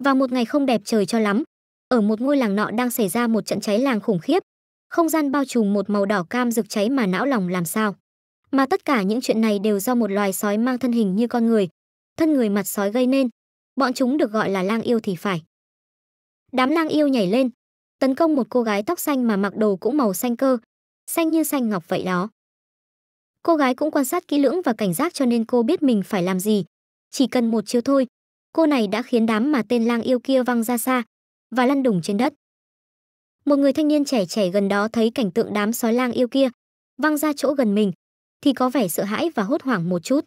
Vào một ngày không đẹp trời cho lắm, ở một ngôi làng nọ đang xảy ra một trận cháy làng khủng khiếp. Không gian bao trùm một màu đỏ cam rực cháy mà não lòng làm sao. Mà tất cả những chuyện này đều do một loài sói mang thân hình như con người, thân người mặt sói gây nên. Bọn chúng được gọi là lang yêu thì phải. Đám lang yêu nhảy lên, tấn công một cô gái tóc xanh mà mặc đồ cũng màu xanh cơ, xanh như xanh ngọc vậy đó. Cô gái cũng quan sát kỹ lưỡng và cảnh giác cho nên cô biết mình phải làm gì. Chỉ cần một chiêu thôi, Cô này đã khiến đám mà tên lang yêu kia văng ra xa và lăn đùng trên đất. Một người thanh niên trẻ trẻ gần đó thấy cảnh tượng đám sói lang yêu kia văng ra chỗ gần mình thì có vẻ sợ hãi và hốt hoảng một chút.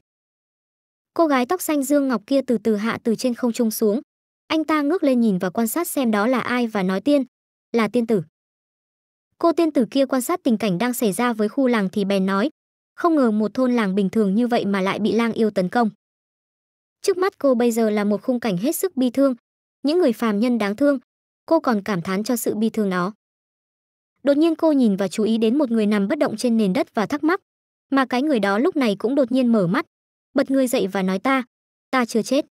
Cô gái tóc xanh Dương Ngọc kia từ từ hạ từ trên không trung xuống. Anh ta ngước lên nhìn và quan sát xem đó là ai và nói tiên, là tiên tử. Cô tiên tử kia quan sát tình cảnh đang xảy ra với khu làng thì bèn nói, không ngờ một thôn làng bình thường như vậy mà lại bị lang yêu tấn công. Trước mắt cô bây giờ là một khung cảnh hết sức bi thương, những người phàm nhân đáng thương. Cô còn cảm thán cho sự bi thương đó. Đột nhiên cô nhìn và chú ý đến một người nằm bất động trên nền đất và thắc mắc, mà cái người đó lúc này cũng đột nhiên mở mắt, bật người dậy và nói ta, ta chưa chết.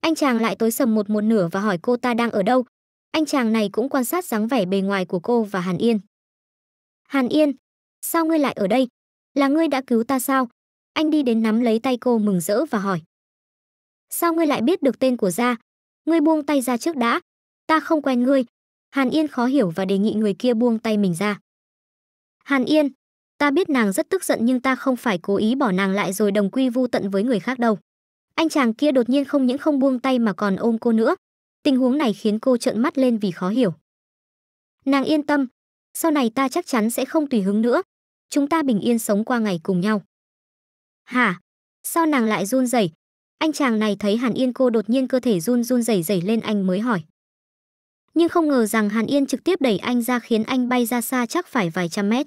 Anh chàng lại tối sầm một một nửa và hỏi cô ta đang ở đâu. Anh chàng này cũng quan sát dáng vẻ bề ngoài của cô và Hàn Yên. Hàn Yên, sao ngươi lại ở đây? Là ngươi đã cứu ta sao? Anh đi đến nắm lấy tay cô mừng rỡ và hỏi sao ngươi lại biết được tên của gia ngươi buông tay ra trước đã ta không quen ngươi hàn yên khó hiểu và đề nghị người kia buông tay mình ra hàn yên ta biết nàng rất tức giận nhưng ta không phải cố ý bỏ nàng lại rồi đồng quy vu tận với người khác đâu anh chàng kia đột nhiên không những không buông tay mà còn ôm cô nữa tình huống này khiến cô trợn mắt lên vì khó hiểu nàng yên tâm sau này ta chắc chắn sẽ không tùy hứng nữa chúng ta bình yên sống qua ngày cùng nhau hả sao nàng lại run rẩy anh chàng này thấy Hàn Yên cô đột nhiên cơ thể run run rẩy rẩy lên anh mới hỏi. Nhưng không ngờ rằng Hàn Yên trực tiếp đẩy anh ra khiến anh bay ra xa chắc phải vài trăm mét.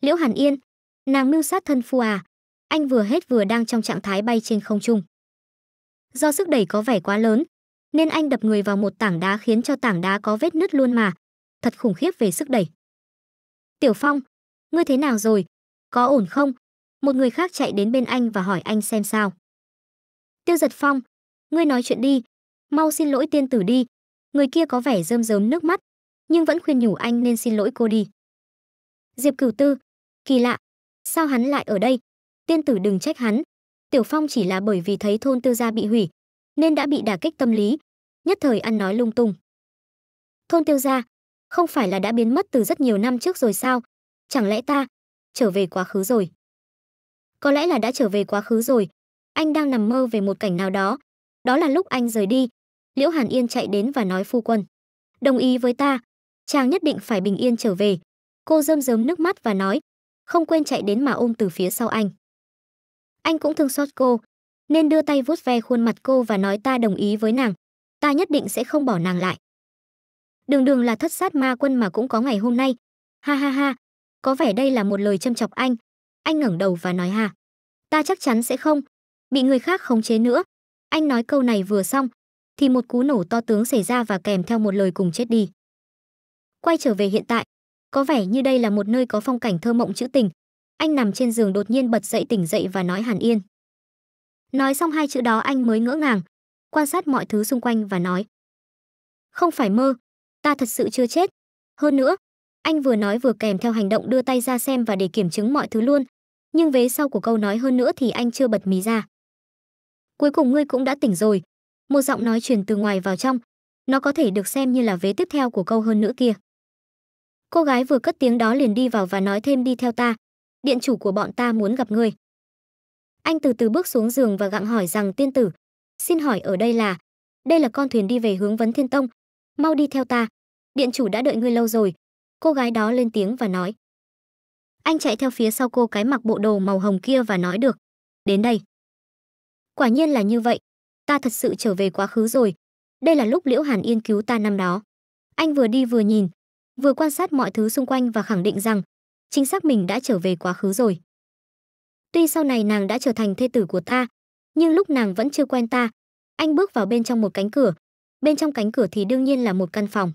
Liễu Hàn Yên, nàng mưu sát thân phu à, anh vừa hết vừa đang trong trạng thái bay trên không trung. Do sức đẩy có vẻ quá lớn, nên anh đập người vào một tảng đá khiến cho tảng đá có vết nứt luôn mà, thật khủng khiếp về sức đẩy. Tiểu Phong, ngươi thế nào rồi? Có ổn không? Một người khác chạy đến bên anh và hỏi anh xem sao. Tiêu Giật Phong, ngươi nói chuyện đi, mau xin lỗi tiên tử đi. Người kia có vẻ rơm rớm nước mắt, nhưng vẫn khuyên nhủ anh nên xin lỗi cô đi. Diệp Cửu Tư, kỳ lạ, sao hắn lại ở đây? Tiên tử đừng trách hắn. Tiểu Phong chỉ là bởi vì thấy thôn Tiêu gia bị hủy, nên đã bị đả kích tâm lý, nhất thời ăn nói lung tung. Thôn Tiêu gia, không phải là đã biến mất từ rất nhiều năm trước rồi sao? Chẳng lẽ ta trở về quá khứ rồi? Có lẽ là đã trở về quá khứ rồi, anh đang nằm mơ về một cảnh nào đó đó là lúc anh rời đi liễu hàn yên chạy đến và nói phu quân đồng ý với ta chàng nhất định phải bình yên trở về cô rơm rớm nước mắt và nói không quên chạy đến mà ôm từ phía sau anh anh cũng thương xót cô nên đưa tay vuốt ve khuôn mặt cô và nói ta đồng ý với nàng ta nhất định sẽ không bỏ nàng lại đường đường là thất sát ma quân mà cũng có ngày hôm nay ha ha ha có vẻ đây là một lời châm chọc anh anh ngẩng đầu và nói ha ta chắc chắn sẽ không bị người khác khống chế nữa. Anh nói câu này vừa xong, thì một cú nổ to tướng xảy ra và kèm theo một lời cùng chết đi. Quay trở về hiện tại, có vẻ như đây là một nơi có phong cảnh thơ mộng trữ tình. Anh nằm trên giường đột nhiên bật dậy tỉnh dậy và nói Hàn Yên. Nói xong hai chữ đó anh mới ngỡ ngàng, quan sát mọi thứ xung quanh và nói. Không phải mơ, ta thật sự chưa chết. Hơn nữa, anh vừa nói vừa kèm theo hành động đưa tay ra xem và để kiểm chứng mọi thứ luôn. Nhưng vế sau của câu nói hơn nữa thì anh chưa bật mí ra cuối cùng ngươi cũng đã tỉnh rồi một giọng nói truyền từ ngoài vào trong nó có thể được xem như là vế tiếp theo của câu hơn nữa kia cô gái vừa cất tiếng đó liền đi vào và nói thêm đi theo ta điện chủ của bọn ta muốn gặp ngươi anh từ từ bước xuống giường và gặng hỏi rằng tiên tử xin hỏi ở đây là đây là con thuyền đi về hướng vấn thiên tông mau đi theo ta điện chủ đã đợi ngươi lâu rồi cô gái đó lên tiếng và nói anh chạy theo phía sau cô cái mặc bộ đồ màu hồng kia và nói được đến đây Quả nhiên là như vậy, ta thật sự trở về quá khứ rồi. Đây là lúc Liễu Hàn Yên cứu ta năm đó. Anh vừa đi vừa nhìn, vừa quan sát mọi thứ xung quanh và khẳng định rằng chính xác mình đã trở về quá khứ rồi. Tuy sau này nàng đã trở thành thê tử của ta, nhưng lúc nàng vẫn chưa quen ta, anh bước vào bên trong một cánh cửa. Bên trong cánh cửa thì đương nhiên là một căn phòng.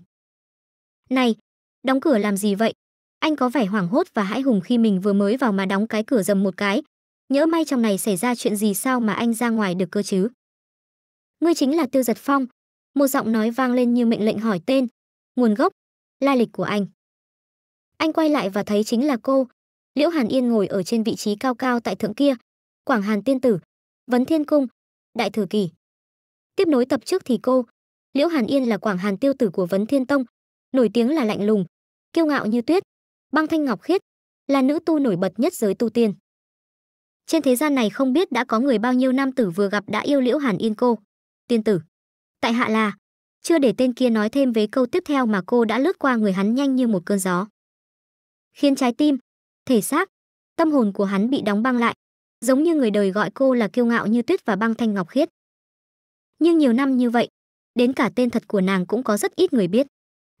Này, đóng cửa làm gì vậy? Anh có vẻ hoảng hốt và hãi hùng khi mình vừa mới vào mà đóng cái cửa dầm một cái, nhỡ may trong này xảy ra chuyện gì sao mà anh ra ngoài được cơ chứ ngươi chính là tiêu giật phong một giọng nói vang lên như mệnh lệnh hỏi tên nguồn gốc lai lịch của anh anh quay lại và thấy chính là cô liễu hàn yên ngồi ở trên vị trí cao cao tại thượng kia quảng hàn tiên tử vấn thiên cung đại thừa kỳ tiếp nối tập trước thì cô liễu hàn yên là quảng hàn tiêu tử của vấn thiên tông nổi tiếng là lạnh lùng kiêu ngạo như tuyết băng thanh ngọc khiết là nữ tu nổi bật nhất giới tu tiên trên thế gian này không biết đã có người bao nhiêu nam tử vừa gặp đã yêu Liễu Hàn Yên cô. Tiên tử. Tại hạ là. Chưa để tên kia nói thêm về câu tiếp theo mà cô đã lướt qua người hắn nhanh như một cơn gió. Khiến trái tim, thể xác, tâm hồn của hắn bị đóng băng lại. Giống như người đời gọi cô là kiêu ngạo như tuyết và băng thanh ngọc khiết. Nhưng nhiều năm như vậy, đến cả tên thật của nàng cũng có rất ít người biết.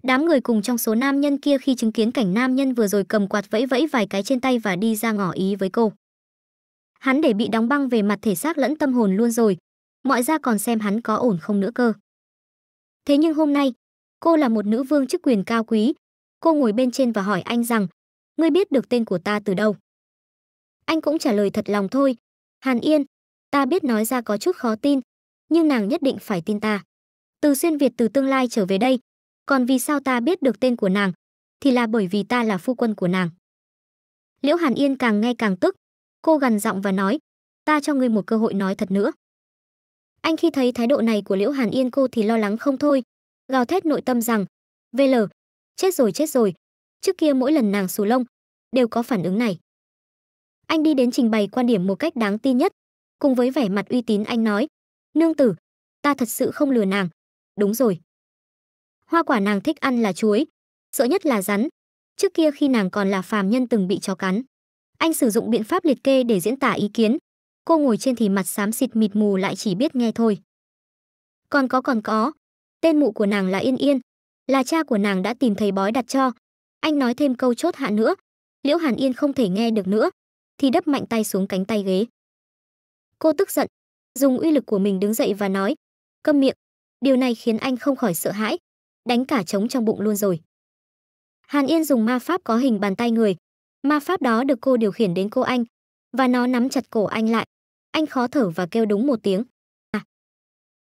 Đám người cùng trong số nam nhân kia khi chứng kiến cảnh nam nhân vừa rồi cầm quạt vẫy vẫy vài cái trên tay và đi ra ngỏ ý với cô. Hắn để bị đóng băng về mặt thể xác lẫn tâm hồn luôn rồi. Mọi ra còn xem hắn có ổn không nữa cơ. Thế nhưng hôm nay, cô là một nữ vương chức quyền cao quý. Cô ngồi bên trên và hỏi anh rằng, ngươi biết được tên của ta từ đâu? Anh cũng trả lời thật lòng thôi. Hàn Yên, ta biết nói ra có chút khó tin, nhưng nàng nhất định phải tin ta. Từ xuyên Việt từ tương lai trở về đây, còn vì sao ta biết được tên của nàng? Thì là bởi vì ta là phu quân của nàng. Liễu Hàn Yên càng nghe càng tức, Cô gằn giọng và nói, ta cho ngươi một cơ hội nói thật nữa. Anh khi thấy thái độ này của Liễu Hàn Yên cô thì lo lắng không thôi, gào thét nội tâm rằng, VL, chết rồi chết rồi, trước kia mỗi lần nàng xù lông, đều có phản ứng này. Anh đi đến trình bày quan điểm một cách đáng tin nhất, cùng với vẻ mặt uy tín anh nói, nương tử, ta thật sự không lừa nàng, đúng rồi. Hoa quả nàng thích ăn là chuối, sợ nhất là rắn, trước kia khi nàng còn là phàm nhân từng bị chó cắn. Anh sử dụng biện pháp liệt kê để diễn tả ý kiến. Cô ngồi trên thì mặt xám xịt mịt mù lại chỉ biết nghe thôi. Còn có còn có. Tên mụ của nàng là Yên Yên. Là cha của nàng đã tìm thầy bói đặt cho. Anh nói thêm câu chốt hạ nữa. Liễu Hàn Yên không thể nghe được nữa. Thì đấp mạnh tay xuống cánh tay ghế. Cô tức giận. Dùng uy lực của mình đứng dậy và nói. Câm miệng. Điều này khiến anh không khỏi sợ hãi. Đánh cả trống trong bụng luôn rồi. Hàn Yên dùng ma pháp có hình bàn tay người, Ma pháp đó được cô điều khiển đến cô anh và nó nắm chặt cổ anh lại. Anh khó thở và kêu đúng một tiếng. À.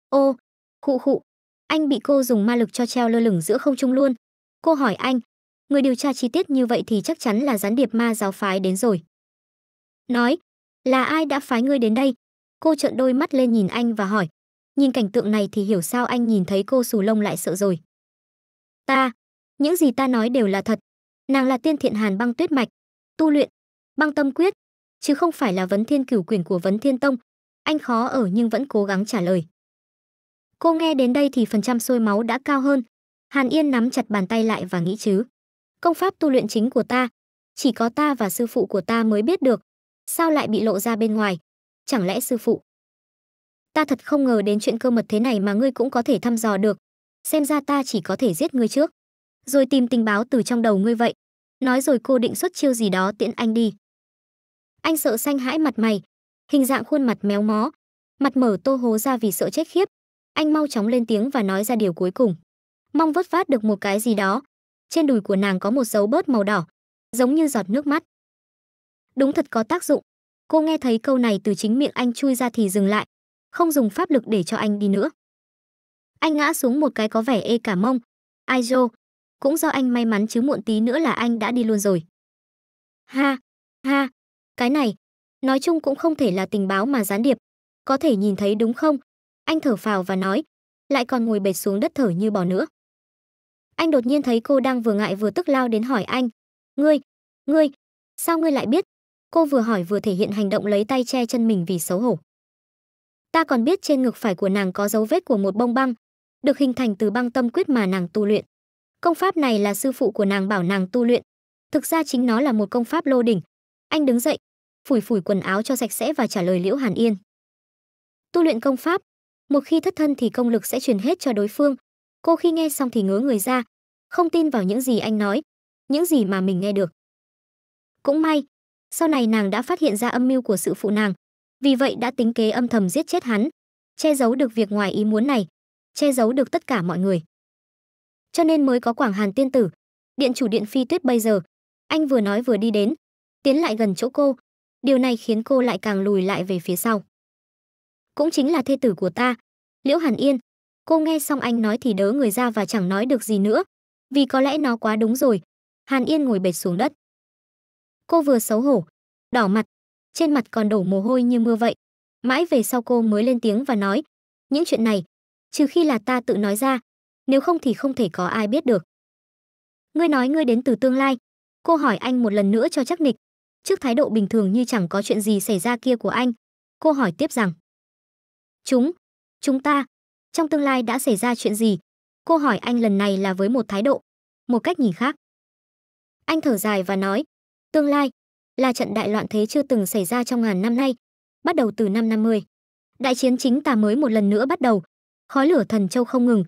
Ô, khụ khụ. Anh bị cô dùng ma lực cho treo lơ lửng giữa không trung luôn. Cô hỏi anh, người điều tra chi tiết như vậy thì chắc chắn là gián điệp ma giáo phái đến rồi. Nói, là ai đã phái ngươi đến đây? Cô trợn đôi mắt lên nhìn anh và hỏi. Nhìn cảnh tượng này thì hiểu sao anh nhìn thấy cô xù lông lại sợ rồi. Ta, những gì ta nói đều là thật. Nàng là tiên thiện hàn băng tuyết mạch, tu luyện, băng tâm quyết, chứ không phải là vấn thiên cửu quyển của vấn thiên tông. Anh khó ở nhưng vẫn cố gắng trả lời. Cô nghe đến đây thì phần trăm sôi máu đã cao hơn. Hàn Yên nắm chặt bàn tay lại và nghĩ chứ. Công pháp tu luyện chính của ta, chỉ có ta và sư phụ của ta mới biết được. Sao lại bị lộ ra bên ngoài? Chẳng lẽ sư phụ? Ta thật không ngờ đến chuyện cơ mật thế này mà ngươi cũng có thể thăm dò được. Xem ra ta chỉ có thể giết ngươi trước. Rồi tìm tình báo từ trong đầu ngươi vậy. Nói rồi cô định xuất chiêu gì đó tiễn anh đi. Anh sợ xanh hãi mặt mày, hình dạng khuôn mặt méo mó, mặt mở tô hố ra vì sợ chết khiếp. Anh mau chóng lên tiếng và nói ra điều cuối cùng. Mong vớt vát được một cái gì đó. Trên đùi của nàng có một dấu bớt màu đỏ, giống như giọt nước mắt. Đúng thật có tác dụng. Cô nghe thấy câu này từ chính miệng anh chui ra thì dừng lại, không dùng pháp lực để cho anh đi nữa. Anh ngã xuống một cái có vẻ ê cả mông. Ai dô, cũng do anh may mắn chứ muộn tí nữa là anh đã đi luôn rồi. Ha, ha, cái này, nói chung cũng không thể là tình báo mà gián điệp, có thể nhìn thấy đúng không? Anh thở phào và nói, lại còn ngồi bệt xuống đất thở như bò nữa. Anh đột nhiên thấy cô đang vừa ngại vừa tức lao đến hỏi anh, "Ngươi, ngươi, sao ngươi lại biết?" Cô vừa hỏi vừa thể hiện hành động lấy tay che chân mình vì xấu hổ. Ta còn biết trên ngực phải của nàng có dấu vết của một bông băng, được hình thành từ băng tâm quyết mà nàng tu luyện. Công pháp này là sư phụ của nàng bảo nàng tu luyện. Thực ra chính nó là một công pháp lô đỉnh. Anh đứng dậy, phủi phủi quần áo cho sạch sẽ và trả lời Liễu Hàn Yên. Tu luyện công pháp, một khi thất thân thì công lực sẽ truyền hết cho đối phương. Cô khi nghe xong thì ngớ người ra, không tin vào những gì anh nói, những gì mà mình nghe được. Cũng may, sau này nàng đã phát hiện ra âm mưu của sự phụ nàng, vì vậy đã tính kế âm thầm giết chết hắn, che giấu được việc ngoài ý muốn này, che giấu được tất cả mọi người cho nên mới có Quảng Hàn tiên tử. Điện chủ Điện Phi Tuyết bây giờ, anh vừa nói vừa đi đến, tiến lại gần chỗ cô. Điều này khiến cô lại càng lùi lại về phía sau. Cũng chính là thê tử của ta, Liễu Hàn Yên. Cô nghe xong anh nói thì đỡ người ra và chẳng nói được gì nữa, vì có lẽ nó quá đúng rồi. Hàn Yên ngồi bệt xuống đất. Cô vừa xấu hổ, đỏ mặt, trên mặt còn đổ mồ hôi như mưa vậy. Mãi về sau cô mới lên tiếng và nói, những chuyện này, trừ khi là ta tự nói ra, nếu không thì không thể có ai biết được. Ngươi nói ngươi đến từ tương lai. Cô hỏi anh một lần nữa cho chắc nịch. Trước thái độ bình thường như chẳng có chuyện gì xảy ra kia của anh, cô hỏi tiếp rằng. Chúng, chúng ta, trong tương lai đã xảy ra chuyện gì? Cô hỏi anh lần này là với một thái độ, một cách nhìn khác. Anh thở dài và nói, tương lai là trận đại loạn thế chưa từng xảy ra trong ngàn năm nay, bắt đầu từ năm 50. Đại chiến chính tà mới một lần nữa bắt đầu, khói lửa thần châu không ngừng,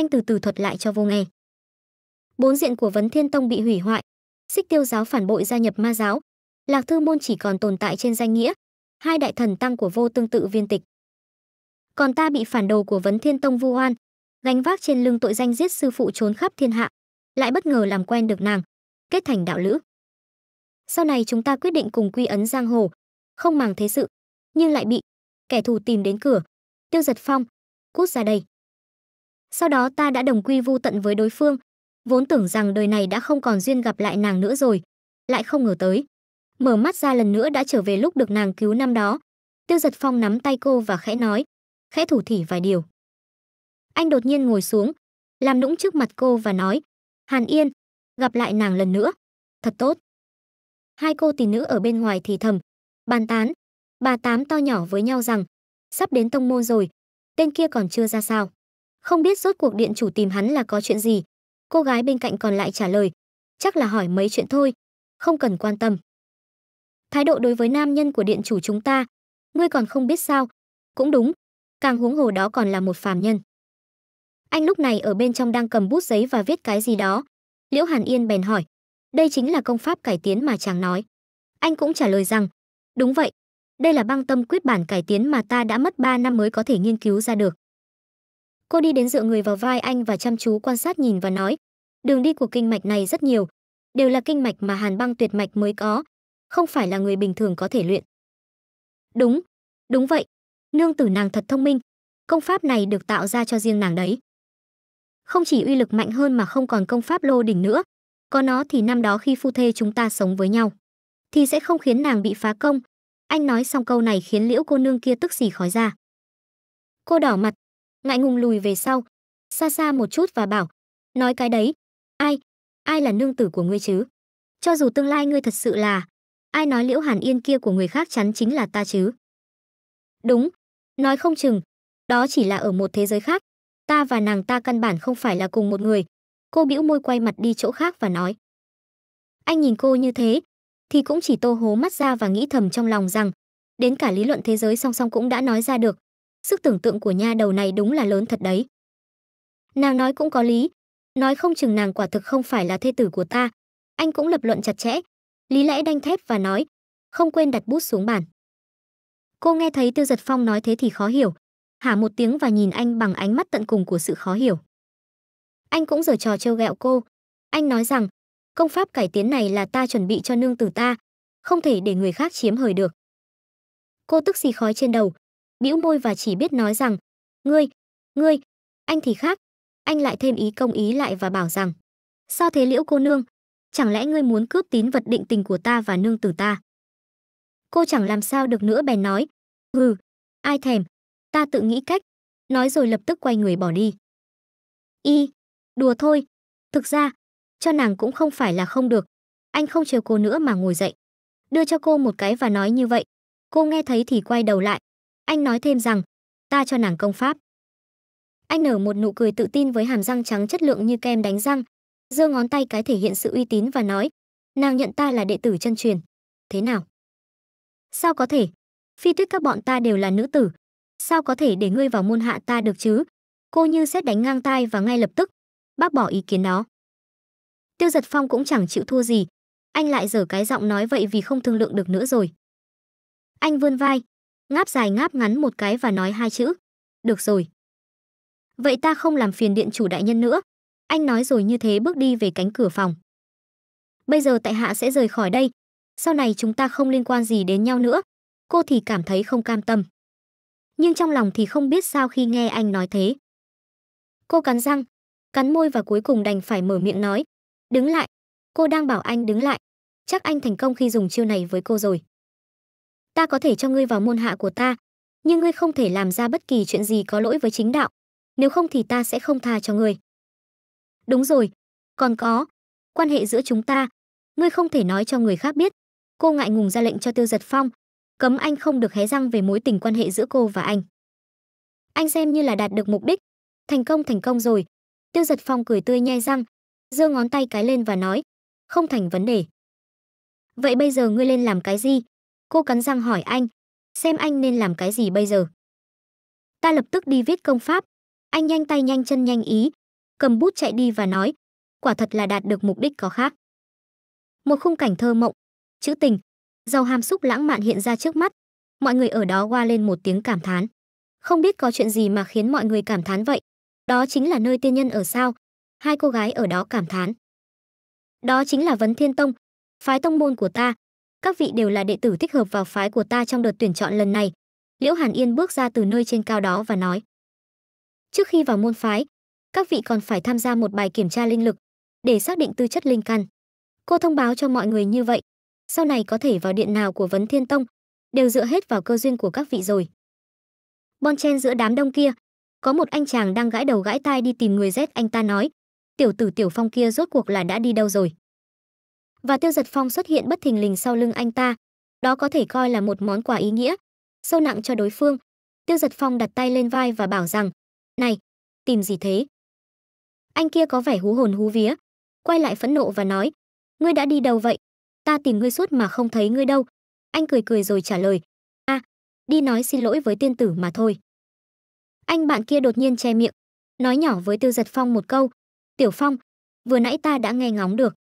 anh từ từ thuật lại cho vô nghe. Bốn diện của Vấn Thiên Tông bị hủy hoại, Xích Tiêu giáo phản bội gia nhập ma giáo, Lạc Thư môn chỉ còn tồn tại trên danh nghĩa, hai đại thần tăng của vô tương tự viên tịch. Còn ta bị phản đồ của Vấn Thiên Tông vu oan, gánh vác trên lưng tội danh giết sư phụ trốn khắp thiên hạ, lại bất ngờ làm quen được nàng, kết thành đạo lữ. Sau này chúng ta quyết định cùng quy ấn giang hồ, không màng thế sự, nhưng lại bị kẻ thù tìm đến cửa. Tiêu Giật Phong, cút ra đây. Sau đó ta đã đồng quy vu tận với đối phương, vốn tưởng rằng đời này đã không còn duyên gặp lại nàng nữa rồi, lại không ngờ tới. Mở mắt ra lần nữa đã trở về lúc được nàng cứu năm đó. Tiêu Giật Phong nắm tay cô và khẽ nói, khẽ thủ thỉ vài điều. Anh đột nhiên ngồi xuống, làm nũng trước mặt cô và nói, Hàn Yên, gặp lại nàng lần nữa, thật tốt. Hai cô tỷ nữ ở bên ngoài thì thầm, bàn tán, bà tám to nhỏ với nhau rằng, sắp đến tông môn rồi, tên kia còn chưa ra sao không biết rốt cuộc điện chủ tìm hắn là có chuyện gì. Cô gái bên cạnh còn lại trả lời, chắc là hỏi mấy chuyện thôi, không cần quan tâm. Thái độ đối với nam nhân của điện chủ chúng ta, ngươi còn không biết sao, cũng đúng, càng huống hồ đó còn là một phàm nhân. Anh lúc này ở bên trong đang cầm bút giấy và viết cái gì đó. Liễu Hàn Yên bèn hỏi, đây chính là công pháp cải tiến mà chàng nói. Anh cũng trả lời rằng, đúng vậy, đây là băng tâm quyết bản cải tiến mà ta đã mất 3 năm mới có thể nghiên cứu ra được. Cô đi đến dựa người vào vai anh và chăm chú quan sát nhìn và nói, đường đi của kinh mạch này rất nhiều, đều là kinh mạch mà hàn băng tuyệt mạch mới có, không phải là người bình thường có thể luyện. Đúng, đúng vậy, nương tử nàng thật thông minh, công pháp này được tạo ra cho riêng nàng đấy. Không chỉ uy lực mạnh hơn mà không còn công pháp lô đỉnh nữa, có nó thì năm đó khi phu thê chúng ta sống với nhau, thì sẽ không khiến nàng bị phá công. Anh nói xong câu này khiến liễu cô nương kia tức xì khói ra. Cô đỏ mặt, ngại ngùng lùi về sau, xa xa một chút và bảo, nói cái đấy, ai, ai là nương tử của ngươi chứ? Cho dù tương lai ngươi thật sự là, ai nói liễu hàn yên kia của người khác chắn chính là ta chứ? Đúng, nói không chừng, đó chỉ là ở một thế giới khác, ta và nàng ta căn bản không phải là cùng một người. Cô bĩu môi quay mặt đi chỗ khác và nói. Anh nhìn cô như thế, thì cũng chỉ tô hố mắt ra và nghĩ thầm trong lòng rằng, đến cả lý luận thế giới song song cũng đã nói ra được, sức tưởng tượng của nha đầu này đúng là lớn thật đấy. Nàng nói cũng có lý, nói không chừng nàng quả thực không phải là thê tử của ta. Anh cũng lập luận chặt chẽ, lý lẽ đanh thép và nói, không quên đặt bút xuống bàn. Cô nghe thấy Tiêu Giật Phong nói thế thì khó hiểu, hả một tiếng và nhìn anh bằng ánh mắt tận cùng của sự khó hiểu. Anh cũng giở trò trêu ghẹo cô, anh nói rằng, công pháp cải tiến này là ta chuẩn bị cho nương tử ta, không thể để người khác chiếm hời được. Cô tức xì khói trên đầu, bĩu môi và chỉ biết nói rằng ngươi ngươi anh thì khác anh lại thêm ý công ý lại và bảo rằng sao thế liễu cô nương chẳng lẽ ngươi muốn cướp tín vật định tình của ta và nương tử ta cô chẳng làm sao được nữa bèn nói hừ ai thèm ta tự nghĩ cách nói rồi lập tức quay người bỏ đi y đùa thôi thực ra cho nàng cũng không phải là không được anh không chờ cô nữa mà ngồi dậy đưa cho cô một cái và nói như vậy cô nghe thấy thì quay đầu lại anh nói thêm rằng, ta cho nàng công pháp. Anh nở một nụ cười tự tin với hàm răng trắng chất lượng như kem đánh răng, giơ ngón tay cái thể hiện sự uy tín và nói, nàng nhận ta là đệ tử chân truyền. Thế nào? Sao có thể? Phi tuyết các bọn ta đều là nữ tử. Sao có thể để ngươi vào môn hạ ta được chứ? Cô như xét đánh ngang tai và ngay lập tức, bác bỏ ý kiến đó. Tiêu giật phong cũng chẳng chịu thua gì. Anh lại dở cái giọng nói vậy vì không thương lượng được nữa rồi. Anh vươn vai, ngáp dài ngáp ngắn một cái và nói hai chữ. Được rồi. Vậy ta không làm phiền điện chủ đại nhân nữa. Anh nói rồi như thế bước đi về cánh cửa phòng. Bây giờ tại hạ sẽ rời khỏi đây. Sau này chúng ta không liên quan gì đến nhau nữa. Cô thì cảm thấy không cam tâm. Nhưng trong lòng thì không biết sao khi nghe anh nói thế. Cô cắn răng, cắn môi và cuối cùng đành phải mở miệng nói. Đứng lại, cô đang bảo anh đứng lại. Chắc anh thành công khi dùng chiêu này với cô rồi ta có thể cho ngươi vào môn hạ của ta nhưng ngươi không thể làm ra bất kỳ chuyện gì có lỗi với chính đạo nếu không thì ta sẽ không tha cho ngươi đúng rồi còn có quan hệ giữa chúng ta ngươi không thể nói cho người khác biết cô ngại ngùng ra lệnh cho tiêu giật phong cấm anh không được hé răng về mối tình quan hệ giữa cô và anh anh xem như là đạt được mục đích thành công thành công rồi tiêu giật phong cười tươi nhai răng giơ ngón tay cái lên và nói không thành vấn đề vậy bây giờ ngươi lên làm cái gì Cô cắn răng hỏi anh, xem anh nên làm cái gì bây giờ. Ta lập tức đi viết công pháp. Anh nhanh tay nhanh chân nhanh ý, cầm bút chạy đi và nói, quả thật là đạt được mục đích có khác. Một khung cảnh thơ mộng, chữ tình, giàu ham xúc lãng mạn hiện ra trước mắt. Mọi người ở đó qua lên một tiếng cảm thán. Không biết có chuyện gì mà khiến mọi người cảm thán vậy. Đó chính là nơi tiên nhân ở sao. Hai cô gái ở đó cảm thán. Đó chính là Vấn Thiên Tông, phái tông môn của ta, các vị đều là đệ tử thích hợp vào phái của ta trong đợt tuyển chọn lần này liễu hàn yên bước ra từ nơi trên cao đó và nói trước khi vào môn phái các vị còn phải tham gia một bài kiểm tra linh lực để xác định tư chất linh căn cô thông báo cho mọi người như vậy sau này có thể vào điện nào của vấn thiên tông đều dựa hết vào cơ duyên của các vị rồi bon chen giữa đám đông kia có một anh chàng đang gãi đầu gãi tai đi tìm người rét anh ta nói tiểu tử tiểu phong kia rốt cuộc là đã đi đâu rồi và Tiêu Giật Phong xuất hiện bất thình lình sau lưng anh ta. Đó có thể coi là một món quà ý nghĩa, sâu nặng cho đối phương. Tiêu Giật Phong đặt tay lên vai và bảo rằng, "Này, tìm gì thế?" Anh kia có vẻ hú hồn hú vía, quay lại phẫn nộ và nói, "Ngươi đã đi đâu vậy? Ta tìm ngươi suốt mà không thấy ngươi đâu." Anh cười cười rồi trả lời, "A, à, đi nói xin lỗi với tiên tử mà thôi." Anh bạn kia đột nhiên che miệng, nói nhỏ với Tiêu Giật Phong một câu, "Tiểu Phong, vừa nãy ta đã nghe ngóng được,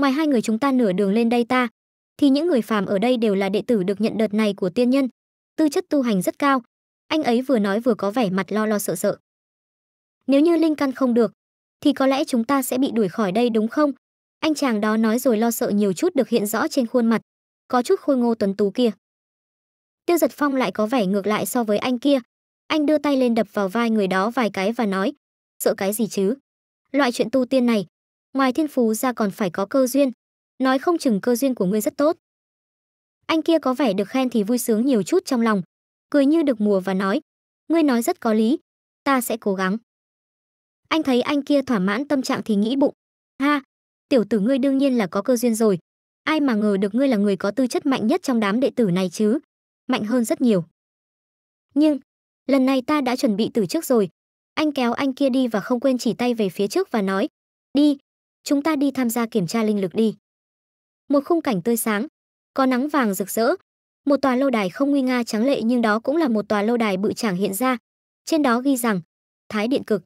ngoài hai người chúng ta nửa đường lên đây ta, thì những người phàm ở đây đều là đệ tử được nhận đợt này của tiên nhân, tư chất tu hành rất cao. Anh ấy vừa nói vừa có vẻ mặt lo lo sợ sợ. Nếu như linh căn không được, thì có lẽ chúng ta sẽ bị đuổi khỏi đây đúng không? Anh chàng đó nói rồi lo sợ nhiều chút được hiện rõ trên khuôn mặt, có chút khôi ngô tuấn tú kia. Tiêu Giật Phong lại có vẻ ngược lại so với anh kia. Anh đưa tay lên đập vào vai người đó vài cái và nói, sợ cái gì chứ? Loại chuyện tu tiên này, Ngoài thiên phú ra còn phải có cơ duyên. Nói không chừng cơ duyên của ngươi rất tốt. Anh kia có vẻ được khen thì vui sướng nhiều chút trong lòng, cười như được mùa và nói, ngươi nói rất có lý, ta sẽ cố gắng. Anh thấy anh kia thỏa mãn tâm trạng thì nghĩ bụng, ha, tiểu tử ngươi đương nhiên là có cơ duyên rồi, ai mà ngờ được ngươi là người có tư chất mạnh nhất trong đám đệ tử này chứ, mạnh hơn rất nhiều. Nhưng, lần này ta đã chuẩn bị từ trước rồi, anh kéo anh kia đi và không quên chỉ tay về phía trước và nói, đi, chúng ta đi tham gia kiểm tra linh lực đi. Một khung cảnh tươi sáng, có nắng vàng rực rỡ, một tòa lâu đài không nguy nga trắng lệ nhưng đó cũng là một tòa lâu đài bự chẳng hiện ra, trên đó ghi rằng Thái Điện Cực.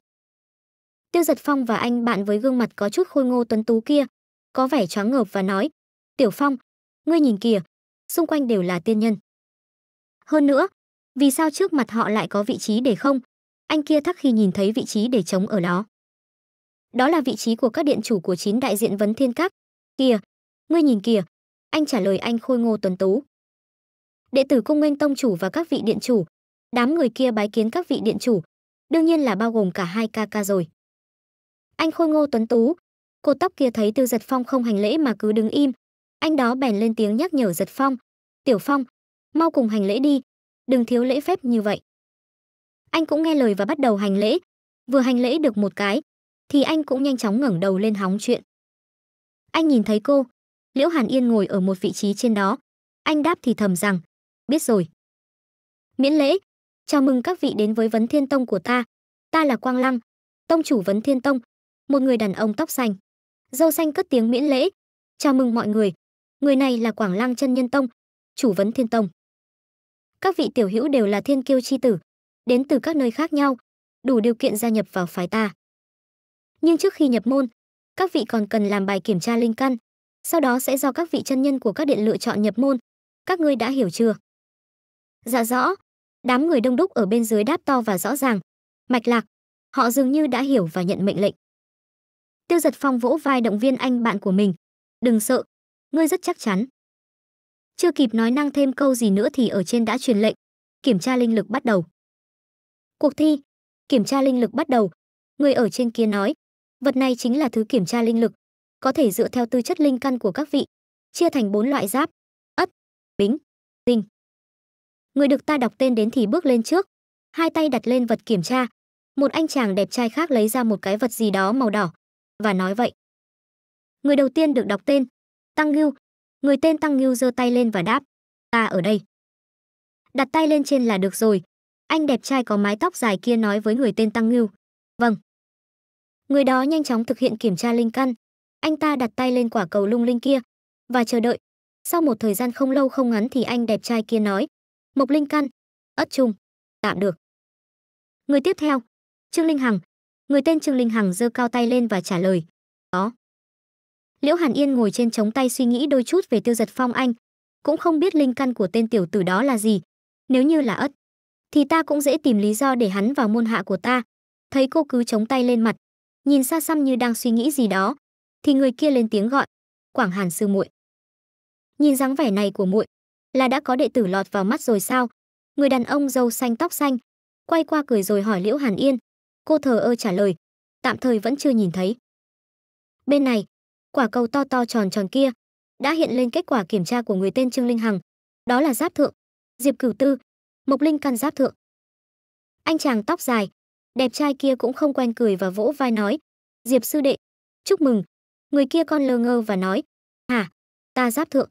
Tiêu Giật Phong và anh bạn với gương mặt có chút khôi ngô tuấn tú kia, có vẻ choáng ngợp và nói: "Tiểu Phong, ngươi nhìn kìa, xung quanh đều là tiên nhân." Hơn nữa, vì sao trước mặt họ lại có vị trí để không? Anh kia thắc khi nhìn thấy vị trí để trống ở đó đó là vị trí của các điện chủ của chín đại diện vấn thiên các kìa ngươi nhìn kìa anh trả lời anh khôi ngô tuấn tú đệ tử cung nghênh tông chủ và các vị điện chủ đám người kia bái kiến các vị điện chủ đương nhiên là bao gồm cả hai ca ca rồi anh khôi ngô tuấn tú cô tóc kia thấy tiêu giật phong không hành lễ mà cứ đứng im anh đó bèn lên tiếng nhắc nhở giật phong tiểu phong mau cùng hành lễ đi đừng thiếu lễ phép như vậy anh cũng nghe lời và bắt đầu hành lễ vừa hành lễ được một cái thì anh cũng nhanh chóng ngẩng đầu lên hóng chuyện. Anh nhìn thấy cô, Liễu Hàn Yên ngồi ở một vị trí trên đó. Anh đáp thì thầm rằng, biết rồi. Miễn lễ, chào mừng các vị đến với Vấn Thiên Tông của ta. Ta là Quang Lăng, tông chủ Vấn Thiên Tông, một người đàn ông tóc xanh. Dâu xanh cất tiếng miễn lễ, chào mừng mọi người. Người này là Quảng Lăng chân nhân tông, chủ Vấn Thiên Tông. Các vị tiểu hữu đều là thiên kiêu chi tử, đến từ các nơi khác nhau, đủ điều kiện gia nhập vào phái ta nhưng trước khi nhập môn, các vị còn cần làm bài kiểm tra linh căn, sau đó sẽ do các vị chân nhân của các điện lựa chọn nhập môn. Các ngươi đã hiểu chưa? Dạ rõ. Đám người đông đúc ở bên dưới đáp to và rõ ràng. Mạch lạc, họ dường như đã hiểu và nhận mệnh lệnh. Tiêu giật phong vỗ vai động viên anh bạn của mình. Đừng sợ, ngươi rất chắc chắn. Chưa kịp nói năng thêm câu gì nữa thì ở trên đã truyền lệnh. Kiểm tra linh lực bắt đầu. Cuộc thi. Kiểm tra linh lực bắt đầu. Người ở trên kia nói. Vật này chính là thứ kiểm tra linh lực, có thể dựa theo tư chất linh căn của các vị, chia thành bốn loại giáp: ất, bính, tinh. Người được ta đọc tên đến thì bước lên trước, hai tay đặt lên vật kiểm tra. Một anh chàng đẹp trai khác lấy ra một cái vật gì đó màu đỏ và nói vậy. Người đầu tiên được đọc tên, Tăng Ngưu. Người tên Tăng Ngưu giơ tay lên và đáp, ta ở đây. Đặt tay lên trên là được rồi. Anh đẹp trai có mái tóc dài kia nói với người tên Tăng Ngưu. Vâng. Người đó nhanh chóng thực hiện kiểm tra linh căn. Anh ta đặt tay lên quả cầu lung linh kia và chờ đợi. Sau một thời gian không lâu không ngắn thì anh đẹp trai kia nói: "Mộc linh căn, ất trùng, tạm được." Người tiếp theo, Trương Linh Hằng. Người tên Trương Linh Hằng giơ cao tay lên và trả lời: "Có." Liễu Hàn Yên ngồi trên chống tay suy nghĩ đôi chút về Tiêu Giật Phong anh, cũng không biết linh căn của tên tiểu tử đó là gì. Nếu như là ất, thì ta cũng dễ tìm lý do để hắn vào môn hạ của ta. Thấy cô cứ chống tay lên mặt, nhìn xa xăm như đang suy nghĩ gì đó, thì người kia lên tiếng gọi, "Quảng Hàn sư muội." Nhìn dáng vẻ này của muội, là đã có đệ tử lọt vào mắt rồi sao? Người đàn ông râu xanh tóc xanh, quay qua cười rồi hỏi Liễu Hàn Yên, cô thờ ơ trả lời, "Tạm thời vẫn chưa nhìn thấy." Bên này, quả cầu to to tròn tròn kia đã hiện lên kết quả kiểm tra của người tên Trương Linh Hằng, đó là giáp thượng, Diệp Cửu Tư, Mộc Linh căn giáp thượng. Anh chàng tóc dài, đẹp trai kia cũng không quen cười và vỗ vai nói. Diệp sư đệ, chúc mừng. Người kia con lơ ngơ và nói. Hả, ta giáp thượng.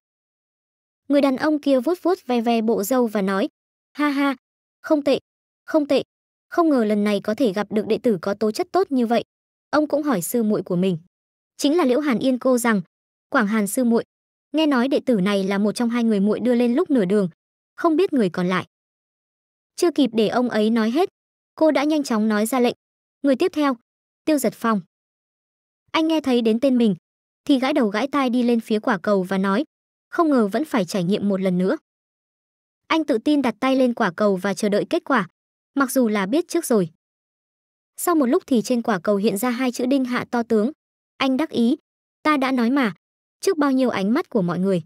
Người đàn ông kia vuốt vuốt ve ve bộ râu và nói. Ha ha, không tệ, không tệ. Không ngờ lần này có thể gặp được đệ tử có tố chất tốt như vậy. Ông cũng hỏi sư muội của mình. Chính là Liễu Hàn Yên cô rằng, Quảng Hàn sư muội, nghe nói đệ tử này là một trong hai người muội đưa lên lúc nửa đường, không biết người còn lại. Chưa kịp để ông ấy nói hết, cô đã nhanh chóng nói ra lệnh người tiếp theo tiêu giật phong anh nghe thấy đến tên mình thì gãi đầu gãi tai đi lên phía quả cầu và nói không ngờ vẫn phải trải nghiệm một lần nữa anh tự tin đặt tay lên quả cầu và chờ đợi kết quả mặc dù là biết trước rồi sau một lúc thì trên quả cầu hiện ra hai chữ đinh hạ to tướng anh đắc ý ta đã nói mà trước bao nhiêu ánh mắt của mọi người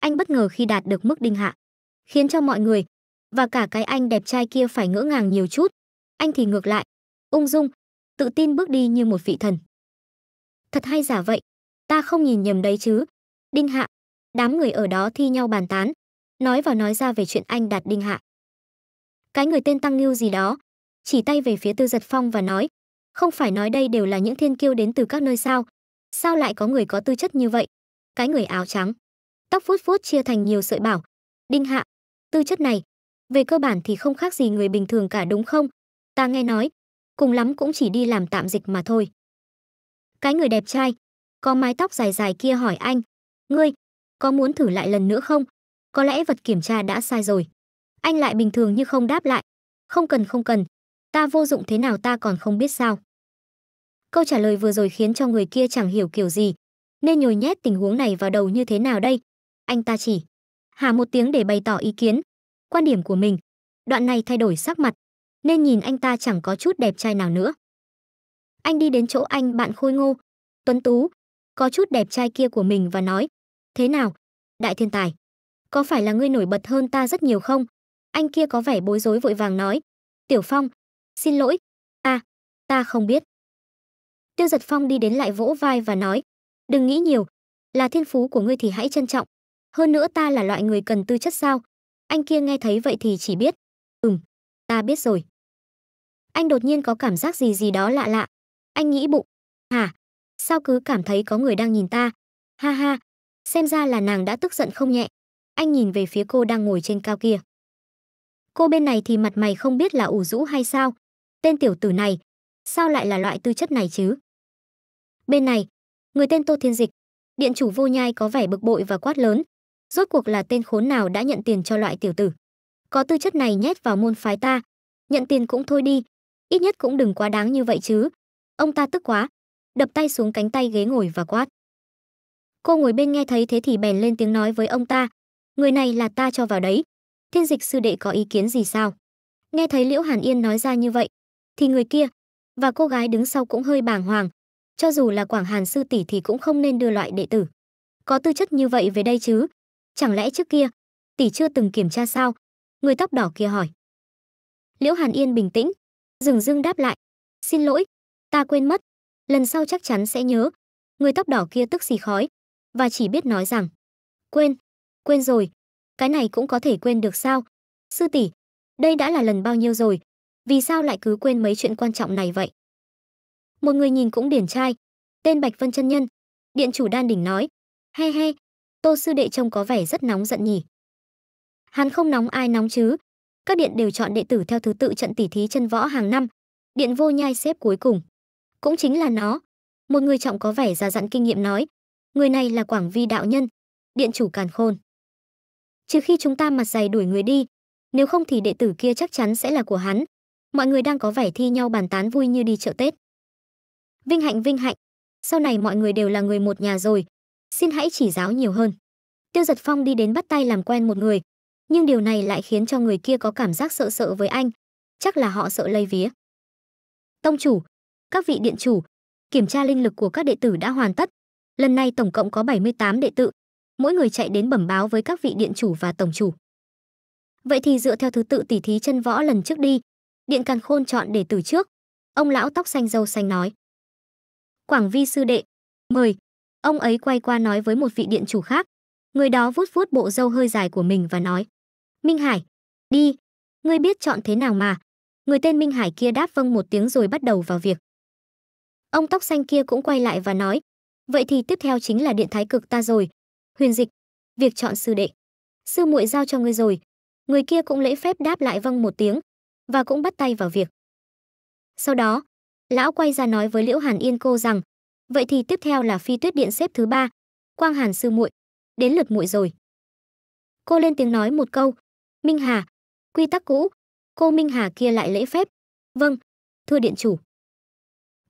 anh bất ngờ khi đạt được mức đinh hạ khiến cho mọi người và cả cái anh đẹp trai kia phải ngỡ ngàng nhiều chút. Anh thì ngược lại, ung dung, tự tin bước đi như một vị thần. Thật hay giả vậy, ta không nhìn nhầm đấy chứ. Đinh Hạ, đám người ở đó thi nhau bàn tán, nói vào nói ra về chuyện anh đạt Đinh Hạ. Cái người tên Tăng Ngưu gì đó, chỉ tay về phía Tư Giật Phong và nói, không phải nói đây đều là những thiên kiêu đến từ các nơi sao? Sao lại có người có tư chất như vậy? Cái người áo trắng, tóc vuốt vuốt chia thành nhiều sợi bảo. Đinh Hạ, tư chất này, về cơ bản thì không khác gì người bình thường cả đúng không? Ta nghe nói, cùng lắm cũng chỉ đi làm tạm dịch mà thôi. Cái người đẹp trai, có mái tóc dài dài kia hỏi anh, ngươi, có muốn thử lại lần nữa không? Có lẽ vật kiểm tra đã sai rồi. Anh lại bình thường như không đáp lại. Không cần không cần, ta vô dụng thế nào ta còn không biết sao. Câu trả lời vừa rồi khiến cho người kia chẳng hiểu kiểu gì, nên nhồi nhét tình huống này vào đầu như thế nào đây. Anh ta chỉ hà một tiếng để bày tỏ ý kiến, quan điểm của mình. Đoạn này thay đổi sắc mặt, nên nhìn anh ta chẳng có chút đẹp trai nào nữa. Anh đi đến chỗ anh bạn khôi ngô, tuấn tú, có chút đẹp trai kia của mình và nói, thế nào, đại thiên tài, có phải là ngươi nổi bật hơn ta rất nhiều không? Anh kia có vẻ bối rối vội vàng nói, Tiểu Phong, xin lỗi, ta, ta không biết. Tiêu giật phong đi đến lại vỗ vai và nói, đừng nghĩ nhiều, là thiên phú của ngươi thì hãy trân trọng. Hơn nữa ta là loại người cần tư chất sao, anh kia nghe thấy vậy thì chỉ biết, "Ừm, ta biết rồi." Anh đột nhiên có cảm giác gì gì đó lạ lạ. Anh nghĩ bụng, "Hả? Sao cứ cảm thấy có người đang nhìn ta?" Ha ha, xem ra là nàng đã tức giận không nhẹ. Anh nhìn về phía cô đang ngồi trên cao kia. Cô bên này thì mặt mày không biết là ủ rũ hay sao. Tên tiểu tử này, sao lại là loại tư chất này chứ? Bên này, người tên Tô Thiên Dịch, điện chủ vô nhai có vẻ bực bội và quát lớn, rốt cuộc là tên khốn nào đã nhận tiền cho loại tiểu tử có tư chất này nhét vào môn phái ta nhận tiền cũng thôi đi ít nhất cũng đừng quá đáng như vậy chứ ông ta tức quá đập tay xuống cánh tay ghế ngồi và quát cô ngồi bên nghe thấy thế thì bèn lên tiếng nói với ông ta người này là ta cho vào đấy thiên dịch sư đệ có ý kiến gì sao nghe thấy liễu hàn yên nói ra như vậy thì người kia và cô gái đứng sau cũng hơi bàng hoàng cho dù là quảng hàn sư tỷ thì cũng không nên đưa loại đệ tử có tư chất như vậy về đây chứ Chẳng lẽ trước kia, tỷ chưa từng kiểm tra sao? Người tóc đỏ kia hỏi. Liễu Hàn Yên bình tĩnh, dừng dưng đáp lại. Xin lỗi, ta quên mất. Lần sau chắc chắn sẽ nhớ. Người tóc đỏ kia tức xì khói, và chỉ biết nói rằng. Quên, quên rồi. Cái này cũng có thể quên được sao? Sư tỷ, đây đã là lần bao nhiêu rồi? Vì sao lại cứ quên mấy chuyện quan trọng này vậy? Một người nhìn cũng điển trai, tên Bạch Vân chân Nhân. Điện chủ đan đỉnh nói. He he, Tô sư đệ trông có vẻ rất nóng giận nhỉ. Hắn không nóng ai nóng chứ. Các điện đều chọn đệ tử theo thứ tự trận tỉ thí chân võ hàng năm. Điện vô nhai xếp cuối cùng. Cũng chính là nó. Một người trọng có vẻ già dặn kinh nghiệm nói. Người này là Quảng Vi Đạo Nhân, điện chủ càn khôn. Trừ khi chúng ta mặt dày đuổi người đi, nếu không thì đệ tử kia chắc chắn sẽ là của hắn. Mọi người đang có vẻ thi nhau bàn tán vui như đi chợ Tết. Vinh hạnh vinh hạnh, sau này mọi người đều là người một nhà rồi, xin hãy chỉ giáo nhiều hơn. Tiêu Giật Phong đi đến bắt tay làm quen một người, nhưng điều này lại khiến cho người kia có cảm giác sợ sợ với anh, chắc là họ sợ lây vía. Tông chủ, các vị điện chủ, kiểm tra linh lực của các đệ tử đã hoàn tất. Lần này tổng cộng có 78 đệ tử, mỗi người chạy đến bẩm báo với các vị điện chủ và tổng chủ. Vậy thì dựa theo thứ tự tỉ thí chân võ lần trước đi, điện càn khôn chọn đệ tử trước. Ông lão tóc xanh dâu xanh nói. Quảng vi sư đệ, mời, Ông ấy quay qua nói với một vị điện chủ khác. Người đó vuốt vuốt bộ râu hơi dài của mình và nói. Minh Hải, đi, ngươi biết chọn thế nào mà. Người tên Minh Hải kia đáp vâng một tiếng rồi bắt đầu vào việc. Ông tóc xanh kia cũng quay lại và nói. Vậy thì tiếp theo chính là điện thái cực ta rồi. Huyền dịch, việc chọn sư đệ. Sư muội giao cho ngươi rồi. Người kia cũng lễ phép đáp lại vâng một tiếng và cũng bắt tay vào việc. Sau đó, lão quay ra nói với Liễu Hàn Yên cô rằng Vậy thì tiếp theo là phi tuyết điện xếp thứ ba, Quang Hàn sư muội, đến lượt muội rồi. Cô lên tiếng nói một câu, "Minh Hà, quy tắc cũ." Cô Minh Hà kia lại lễ phép, "Vâng, thưa điện chủ."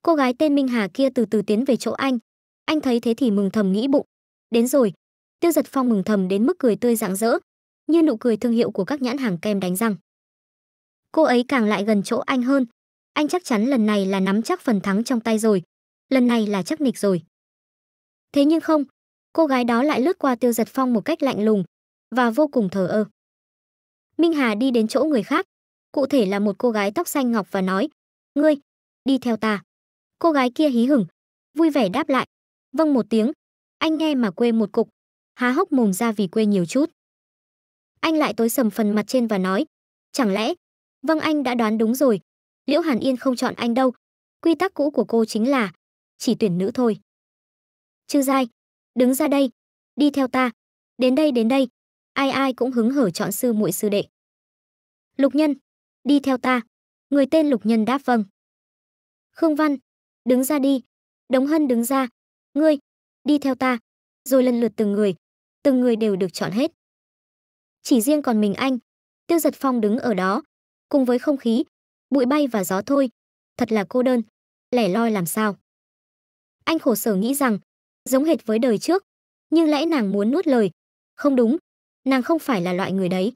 Cô gái tên Minh Hà kia từ từ tiến về chỗ anh. Anh thấy thế thì mừng thầm nghĩ bụng, "Đến rồi." Tiêu Giật Phong mừng thầm đến mức cười tươi rạng rỡ, như nụ cười thương hiệu của các nhãn hàng kem đánh răng. Cô ấy càng lại gần chỗ anh hơn, anh chắc chắn lần này là nắm chắc phần thắng trong tay rồi, lần này là chắc nịch rồi. Thế nhưng không, cô gái đó lại lướt qua Tiêu Giật Phong một cách lạnh lùng và vô cùng thờ ơ. Minh Hà đi đến chỗ người khác, cụ thể là một cô gái tóc xanh ngọc và nói, ngươi, đi theo ta. Cô gái kia hí hửng, vui vẻ đáp lại, vâng một tiếng, anh nghe mà quê một cục, há hốc mồm ra vì quê nhiều chút. Anh lại tối sầm phần mặt trên và nói, chẳng lẽ, vâng anh đã đoán đúng rồi, Liễu Hàn Yên không chọn anh đâu, quy tắc cũ của cô chính là, chỉ tuyển nữ thôi. Chư Giai, đứng ra đây, đi theo ta, đến đây đến đây, ai ai cũng hứng hở chọn sư muội sư đệ. Lục Nhân, đi theo ta, người tên Lục Nhân đáp vâng. Khương Văn, đứng ra đi, Đống Hân đứng ra, ngươi, đi theo ta, rồi lần lượt từng người, từng người đều được chọn hết. Chỉ riêng còn mình anh, Tiêu Giật Phong đứng ở đó, cùng với không khí, bụi bay và gió thôi, thật là cô đơn, lẻ loi làm sao. Anh khổ sở nghĩ rằng, giống hệt với đời trước, nhưng lẽ nàng muốn nuốt lời. Không đúng, nàng không phải là loại người đấy.